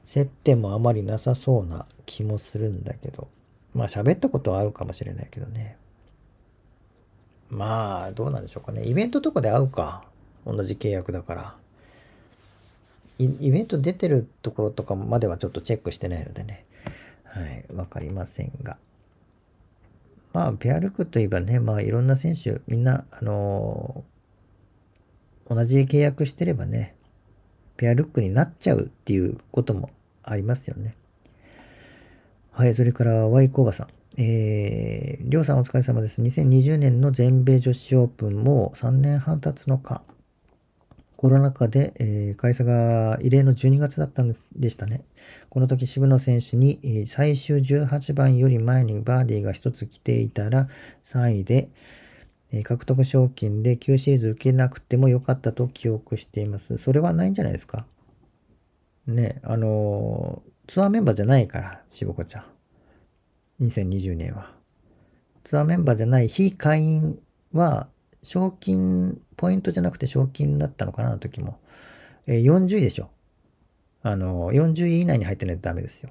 接点もあまりなさそうな気もするんだけど、まあ喋ったことはあるかもしれないけどね。まあどうなんでしょうかね。イベントとかで会うか。同じ契約だから。イベント出てるところとかまではちょっとチェックしてないのでね、はい、わかりませんが。まあ、ペアルックといえばね、まあ、いろんな選手、みんな、あのー、同じ契約してればね、ペアルックになっちゃうっていうこともありますよね。はい、それから、ワイコーガさん。えー、りょうさんお疲れ様です。2020年の全米女子オープンも3年半経つのか。コロナ禍で、えー、開催が異例の12月だったんでしたね。この時渋野選手に、えー、最終18番より前にバーディーが1つ来ていたら3位で、えー、獲得賞金で9シリーズ受けなくてもよかったと記憶しています。それはないんじゃないですかね、あのツアーメンバーじゃないから、渋子ちゃん。2020年は。ツアーメンバーじゃない非会員は賞金、ポイントじゃなくて賞金だったのかなの時も、えー、40位でしょ。あの、40位以内に入ってないとダメですよ。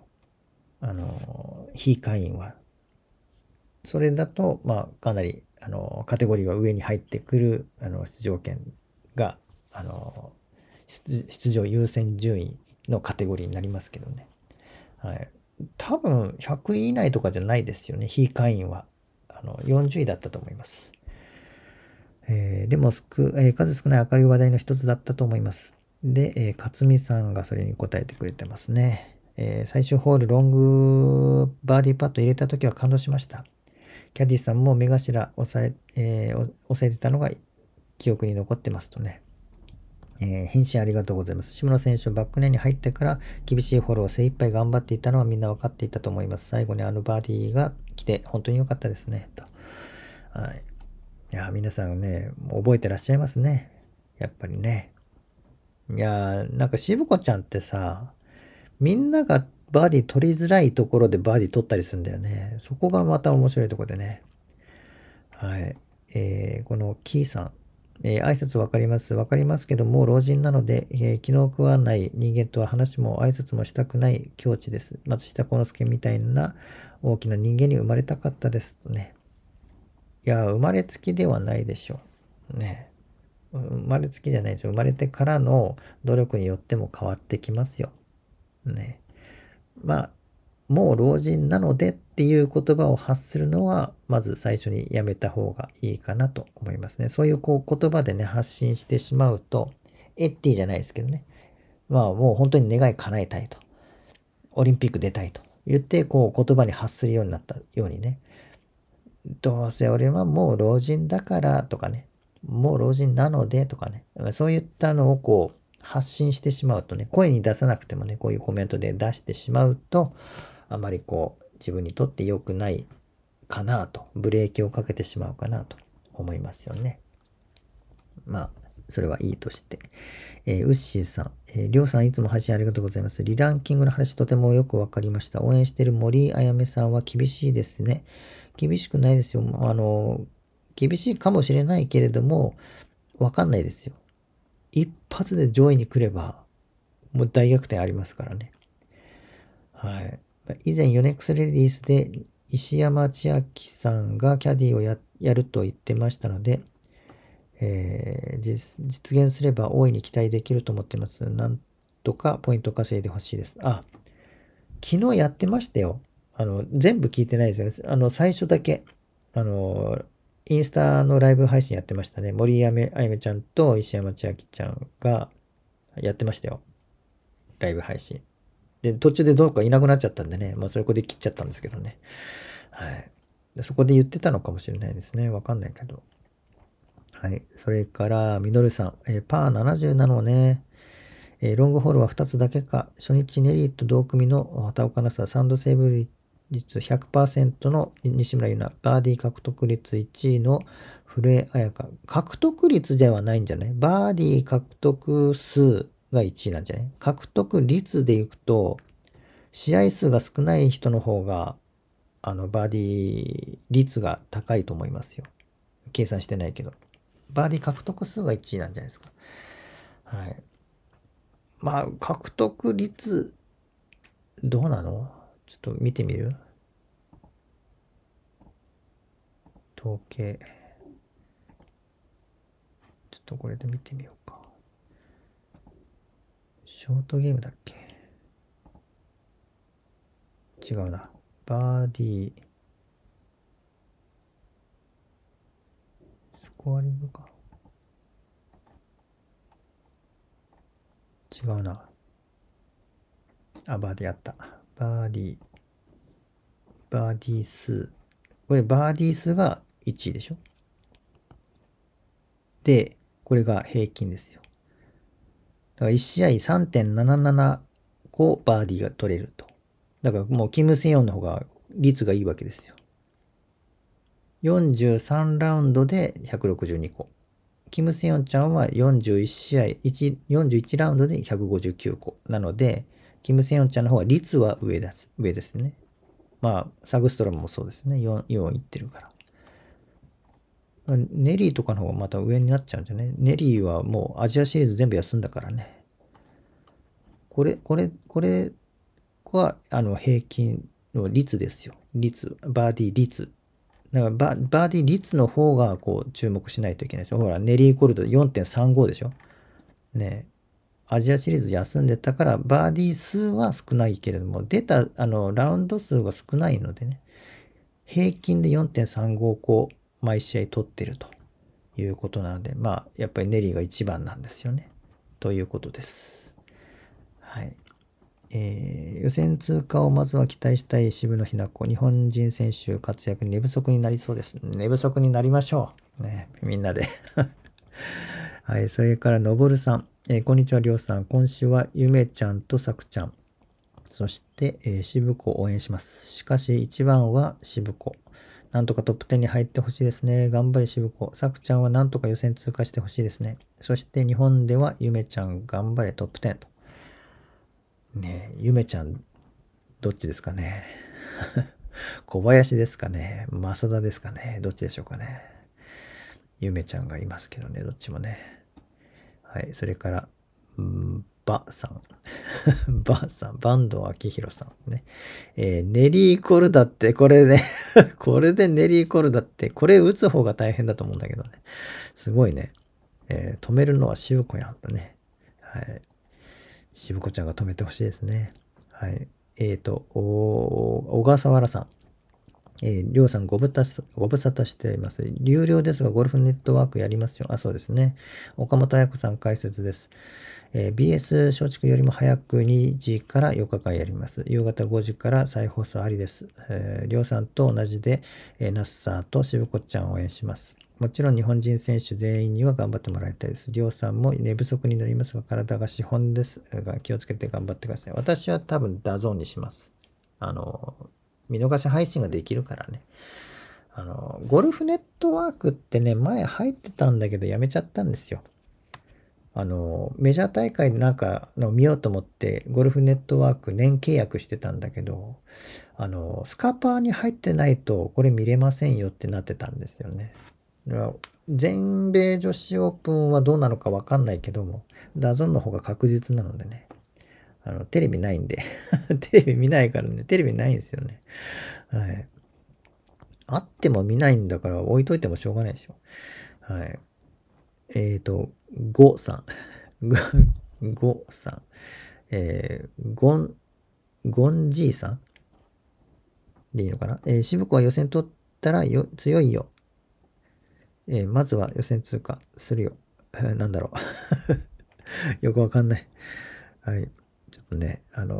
あの、非会員は。それだと、まあ、かなり、あの、カテゴリーが上に入ってくる、あの、出場権が、あの、出場優先順位のカテゴリーになりますけどね。はい。多分、100位以内とかじゃないですよね。非会員は。あの、40位だったと思います。えー、でもすく、えー、数少ない明るい話題の一つだったと思います。で、えー、勝美さんがそれに答えてくれてますね。えー、最終ホールロングバーディーパット入れた時は感動しました。キャディさんも目頭押さええー、押さえてたのが記憶に残ってますとね。えー、返信ありがとうございます。志村選手バックネに入ってから厳しいフォローを精一杯頑張っていたのはみんな分かっていたと思います。最後にあのバーディーが来て本当に良かったですね。と。はい。いや、皆さんね、覚えてらっしゃいますね。やっぱりね。いや、なんかしぶこちゃんってさ、みんながバーディー取りづらいところでバーディー取ったりするんだよね。そこがまた面白いとこでね。はい。えー、このキーさん。えー、挨拶わかります。わかりますけども、老人なので、えー、気の食わない人間とは話も挨拶もしたくない境地です。松下幸之助みたいな大きな人間に生まれたかったです。とね。いや、生まれつきではないでしょう。ね。生まれつきじゃないですよ。生まれてからの努力によっても変わってきますよ。ね。まあ、もう老人なのでっていう言葉を発するのは、まず最初にやめた方がいいかなと思いますね。そういうこう言葉でね、発信してしまうと、エッティじゃないですけどね。まあもう本当に願い叶えたいと。オリンピック出たいと言って、こう言葉に発するようになったようにね。どうせ俺はもう老人だからとかね、もう老人なのでとかね、そういったのをこう発信してしまうとね、声に出さなくてもね、こういうコメントで出してしまうと、あまりこう自分にとって良くないかなと、ブレーキをかけてしまうかなと思いますよね。まあ、それはいいとして。えー、ウッシーさん、えー、りょうさんいつも配信ありがとうございます。リランキングの話とてもよくわかりました。応援してる森あやめさんは厳しいですね。厳しくないですよ。あの、厳しいかもしれないけれども、わかんないですよ。一発で上位に来れば、もう大逆転ありますからね。はい。以前、ヨネックスレディースで石山千秋さんがキャディをやると言ってましたので、えー、実現すれば大いに期待できると思ってます。なんとかポイント稼いでほしいです。あ、昨日やってましたよ。あの、全部聞いてないですよね。あの、最初だけ、あの、インスタのライブ配信やってましたね。森あめ、あゆみちゃんと石山千秋ちゃんがやってましたよ。ライブ配信。で、途中でどうかいなくなっちゃったんでね。まあ、そこで切っちゃったんですけどね。はい。そこで言ってたのかもしれないですね。わかんないけど。はい。それから、みどるさん。えー、パー70なのね。えー、ロングホールは2つだけか。初日ネリーと同組の畑岡奈紗サンドセーブリ率100%の西村優菜、バーディー獲得率1位の古江彩香。獲得率ではないんじゃないバーディー獲得数が1位なんじゃない獲得率でいくと、試合数が少ない人の方が、あの、バーディー率が高いと思いますよ。計算してないけど。バーディー獲得数が1位なんじゃないですか。はい。まあ、獲得率、どうなのちょっと見てみる統計。ちょっとこれで見てみようか。ショートゲームだっけ違うな。バーディー。スコアリングか。違うな。あ、バーディーあった。バーディー、バーディー数。これバーディー数が1でしょで、これが平均ですよ。だから1試合3.775バーディーが取れると。だからもうキム・セヨンの方が率がいいわけですよ。43ラウンドで162個。キム・セヨンちゃんは41試合1、41ラウンドで159個。なので、キム・セヨンちゃんの方が率は上です。上ですね。まあ、サグストロムもそうですね。4、4いってるから。ネリーとかの方がまた上になっちゃうんじゃね。ネリーはもうアジアシリーズ全部休んだからね。これ、これ、これは、あの、平均の率ですよ。率。バーディー率。だからバ、バーディー率の方が、こう、注目しないといけないですよ。ほら、ネリー・コルド4.35でしょ。ねアジアシリーズ休んでたから、バーディー数は少ないけれども、出た、あの、ラウンド数が少ないのでね、平均で4.35個毎試合取ってるということなので、まあ、やっぱりネリーが一番なんですよね。ということです。はい。えー、予選通過をまずは期待したい渋野日向子、日本人選手活躍に寝不足になりそうです。寝不足になりましょう。ね、みんなで [LAUGHS] はい、それから、のぼるさん。えー、こんにちは、りょうさん。今週は、ゆめちゃんとさくちゃん。そして、えー、渋子を応援します。しかし、一番は渋子。なんとかトップ10に入ってほしいですね。頑張れ、渋子。さくちゃんはなんとか予選通過してほしいですね。そして、日本では、ゆめちゃん、頑張れ、トップ10と。ねえ、ゆめちゃん、どっちですかね。[LAUGHS] 小林ですかね。増田ですかね。どっちでしょうかね。ゆめちゃんがいますけどね、どっちもね。はい、それから、うんばさん。[LAUGHS] ばさん。坂東明宏さんね。えー、ネリーコルダって、これね [LAUGHS] これでネリーコルダって、これ打つ方が大変だと思うんだけどね。すごいね。えー、止めるのは渋子やんとね。はい。渋子ちゃんが止めてほしいですね。はい。えっ、ー、と、お小笠原さん。えー、りょうさんごぶご無沙汰しています。有料ですが、ゴルフネットワークやりますよ。あ、そうですね。岡本彩子さん解説です。えー、BS 松竹よりも早く2時から4日間やります。夕方5時から再放送ありです。えりょうさんと同じで、えー、ナッサーと渋子ちゃんを応援します。もちろん日本人選手全員には頑張ってもらいたいです。りょうさんも寝不足になりますが、体が資本ですが、気をつけて頑張ってください。私は多分ダゾーンにします。あのー、見逃し配信ができるからね。あの、ゴルフネットワークってね、前入ってたんだけどやめちゃったんですよ。あの、メジャー大会なんかの見ようと思って、ゴルフネットワーク年契約してたんだけど、あの、スカパーに入ってないとこれ見れませんよってなってたんですよね。全米女子オープンはどうなのかわかんないけども、ダゾンの方が確実なのでね。あの、テレビないんで [LAUGHS] テレビ見ないからね、テレビないんですよね。はい。あっても見ないんだから置いといてもしょうがないでしょ。はい。えっ、ー、と、ゴさん。ゴ [LAUGHS] さん。えー、ゴン、ゴンじいさんでいいのかな。えー、渋子は予選取ったらよ強いよ。えー、まずは予選通過するよ。なんだろう [LAUGHS] よくわかんない。はい。ちょっとね、あの、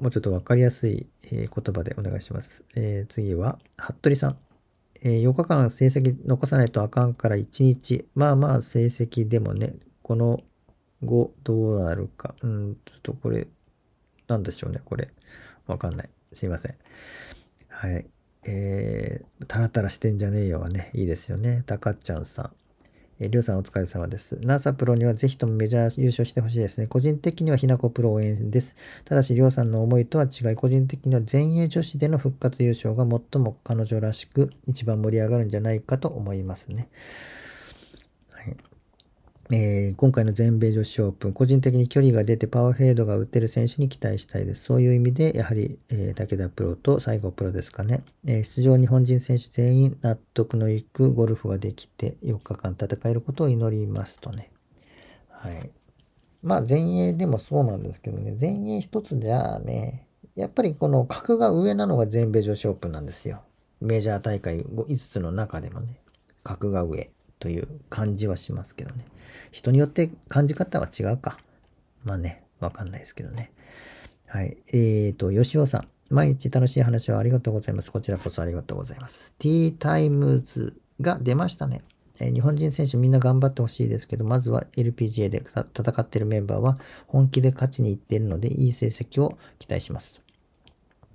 もうちょっとわかりやすい、え言葉でお願いします。えー、次は、服部さん。えー、日間成績残さないとあかんから1日、まあまあ成績でもね、この後どうなるか。うん、ちょっとこれ、なんでしょうね、これ。わかんない。すいません。はい。えー、タラタラしてんじゃねえよはね、いいですよね。たかっちゃんさん。えりょうさんお疲れ様です。NASA プロにはぜひともメジャー優勝してほしいですね。個人的にはひなこプロ応援です。ただし、りょうさんの思いとは違い、個人的には全英女子での復活優勝が最も彼女らしく一番盛り上がるんじゃないかと思いますね。えー、今回の全米女子オープン、個人的に距離が出てパワーフェードが打てる選手に期待したいです。そういう意味で、やはり、えー、武田プロと西郷プロですかね、えー、出場日本人選手全員納得のいくゴルフができて、4日間戦えることを祈りますとね。はい。まあ、前衛でもそうなんですけどね、前衛一つじゃあね、やっぱりこの格が上なのが全米女子オープンなんですよ。メジャー大会5つの中でもね、格が上という感じはしますけどね。人によって感じ方は違うか。まあね、わかんないですけどね。はい。えっ、ー、と、吉尾さん。毎日楽しい話をありがとうございます。こちらこそありがとうございます。ティータイムズが出ましたね。え日本人選手みんな頑張ってほしいですけど、まずは LPGA で戦っているメンバーは本気で勝ちにいっているので、いい成績を期待します。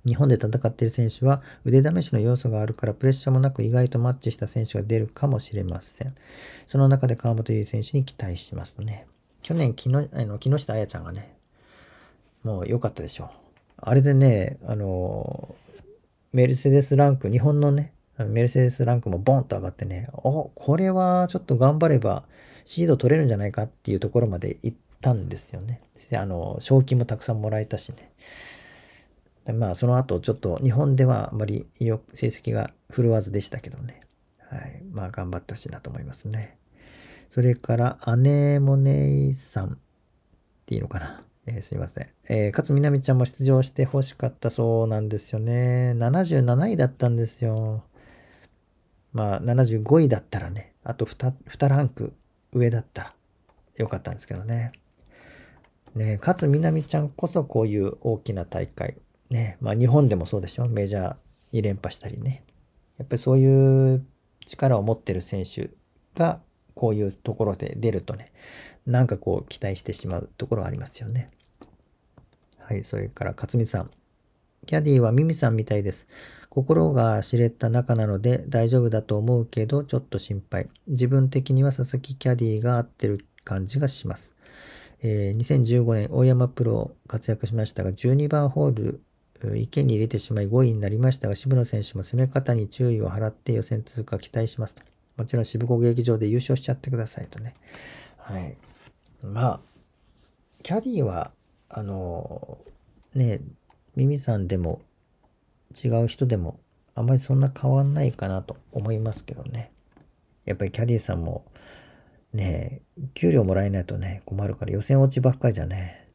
日本で戦っている選手は腕試しの要素があるからプレッシャーもなく意外とマッチした選手が出るかもしれません。その中で川本優選手に期待しますね。去年木のあの木下彩ちゃんがね、もう良かったでしょう。あれでね、あの、メルセデスランク、日本のね、メルセデスランクもボンと上がってね、おこれはちょっと頑張ればシード取れるんじゃないかっていうところまで行ったんですよね。あの、賞金もたくさんもらえたしね。でまあ、その後、ちょっと日本ではあまり成績が振るわずでしたけどね。はい。まあ、頑張ってほしいなと思いますね。それから、姉もねいさんっていいのかな。えー、すいません。えー、勝みなみちゃんも出場してほしかったそうなんですよね。77位だったんですよ。まあ、75位だったらね、あと 2, 2ランク上だったらよかったんですけどね。ね勝みなみちゃんこそこういう大きな大会ね、まあ日本でもそうでしょ、メジャー2連覇したりね。やっぱりそういう力を持ってる選手が、こういうところで出るとね、なんかこう期待してしまうところはありますよね。はい、それから勝美さん。キャディはミミさんみたいです。心が知れた仲なので大丈夫だと思うけど、ちょっと心配。自分的には佐々木キャディが合ってる感じがします。えー、2015年、大山プロ活躍しましたが、12番ホール池に入れてしまい5位になりましたが、渋野選手も攻め方に注意を払って予選通過期待しますと。もちろん渋子劇場で優勝しちゃってくださいとね。はい。まあ、キャディは、あの、ね、ミミさんでも違う人でもあんまりそんな変わんないかなと思いますけどね。やっぱりキャディーさんもね、給料もらえないとね、困るから予選落ちばっかりじゃね、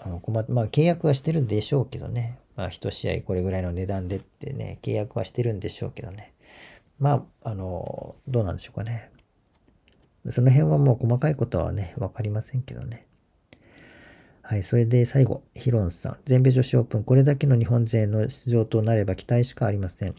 あの困まあ契約はしてるんでしょうけどね。まあ1試合これぐらいの値段でってね、契約はしてるんでしょうけどね。まあ、あの、どうなんでしょうかね。その辺はもう細かいことはね、わかりませんけどね。はい、それで最後、ヒロンさん。全米女子オープン、これだけの日本勢の出場となれば期待しかありません。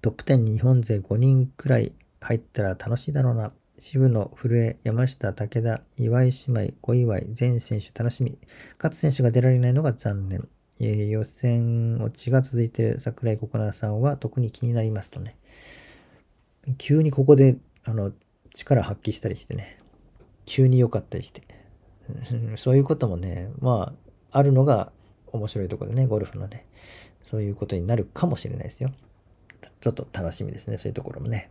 トップ10に日本勢5人くらい入ったら楽しいだろうな。渋野、古江、山下、武田、岩井姉妹、小祝、全選手楽しみ。勝選手が出られないのが残念。えー、予選落ちが続いている櫻井心那さんは特に気になりますとね。急にここで、あの、力発揮したりしてね。急に良かったりして。そういうこともね、まあ、あるのが面白いところでね、ゴルフのね。そういうことになるかもしれないですよ。ちょっと楽しみですね、そういうところもね。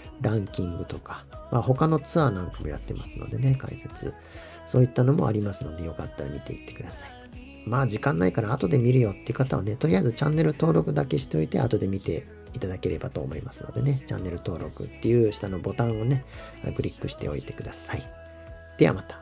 ランキングとか、まあ、他のツアーなんかもやってますのでね、解説。そういったのもありますので、よかったら見ていってください。まあ時間ないから後で見るよっていう方はね、とりあえずチャンネル登録だけしておいて後で見ていただければと思いますのでね、チャンネル登録っていう下のボタンをね、クリックしておいてください。ではまた。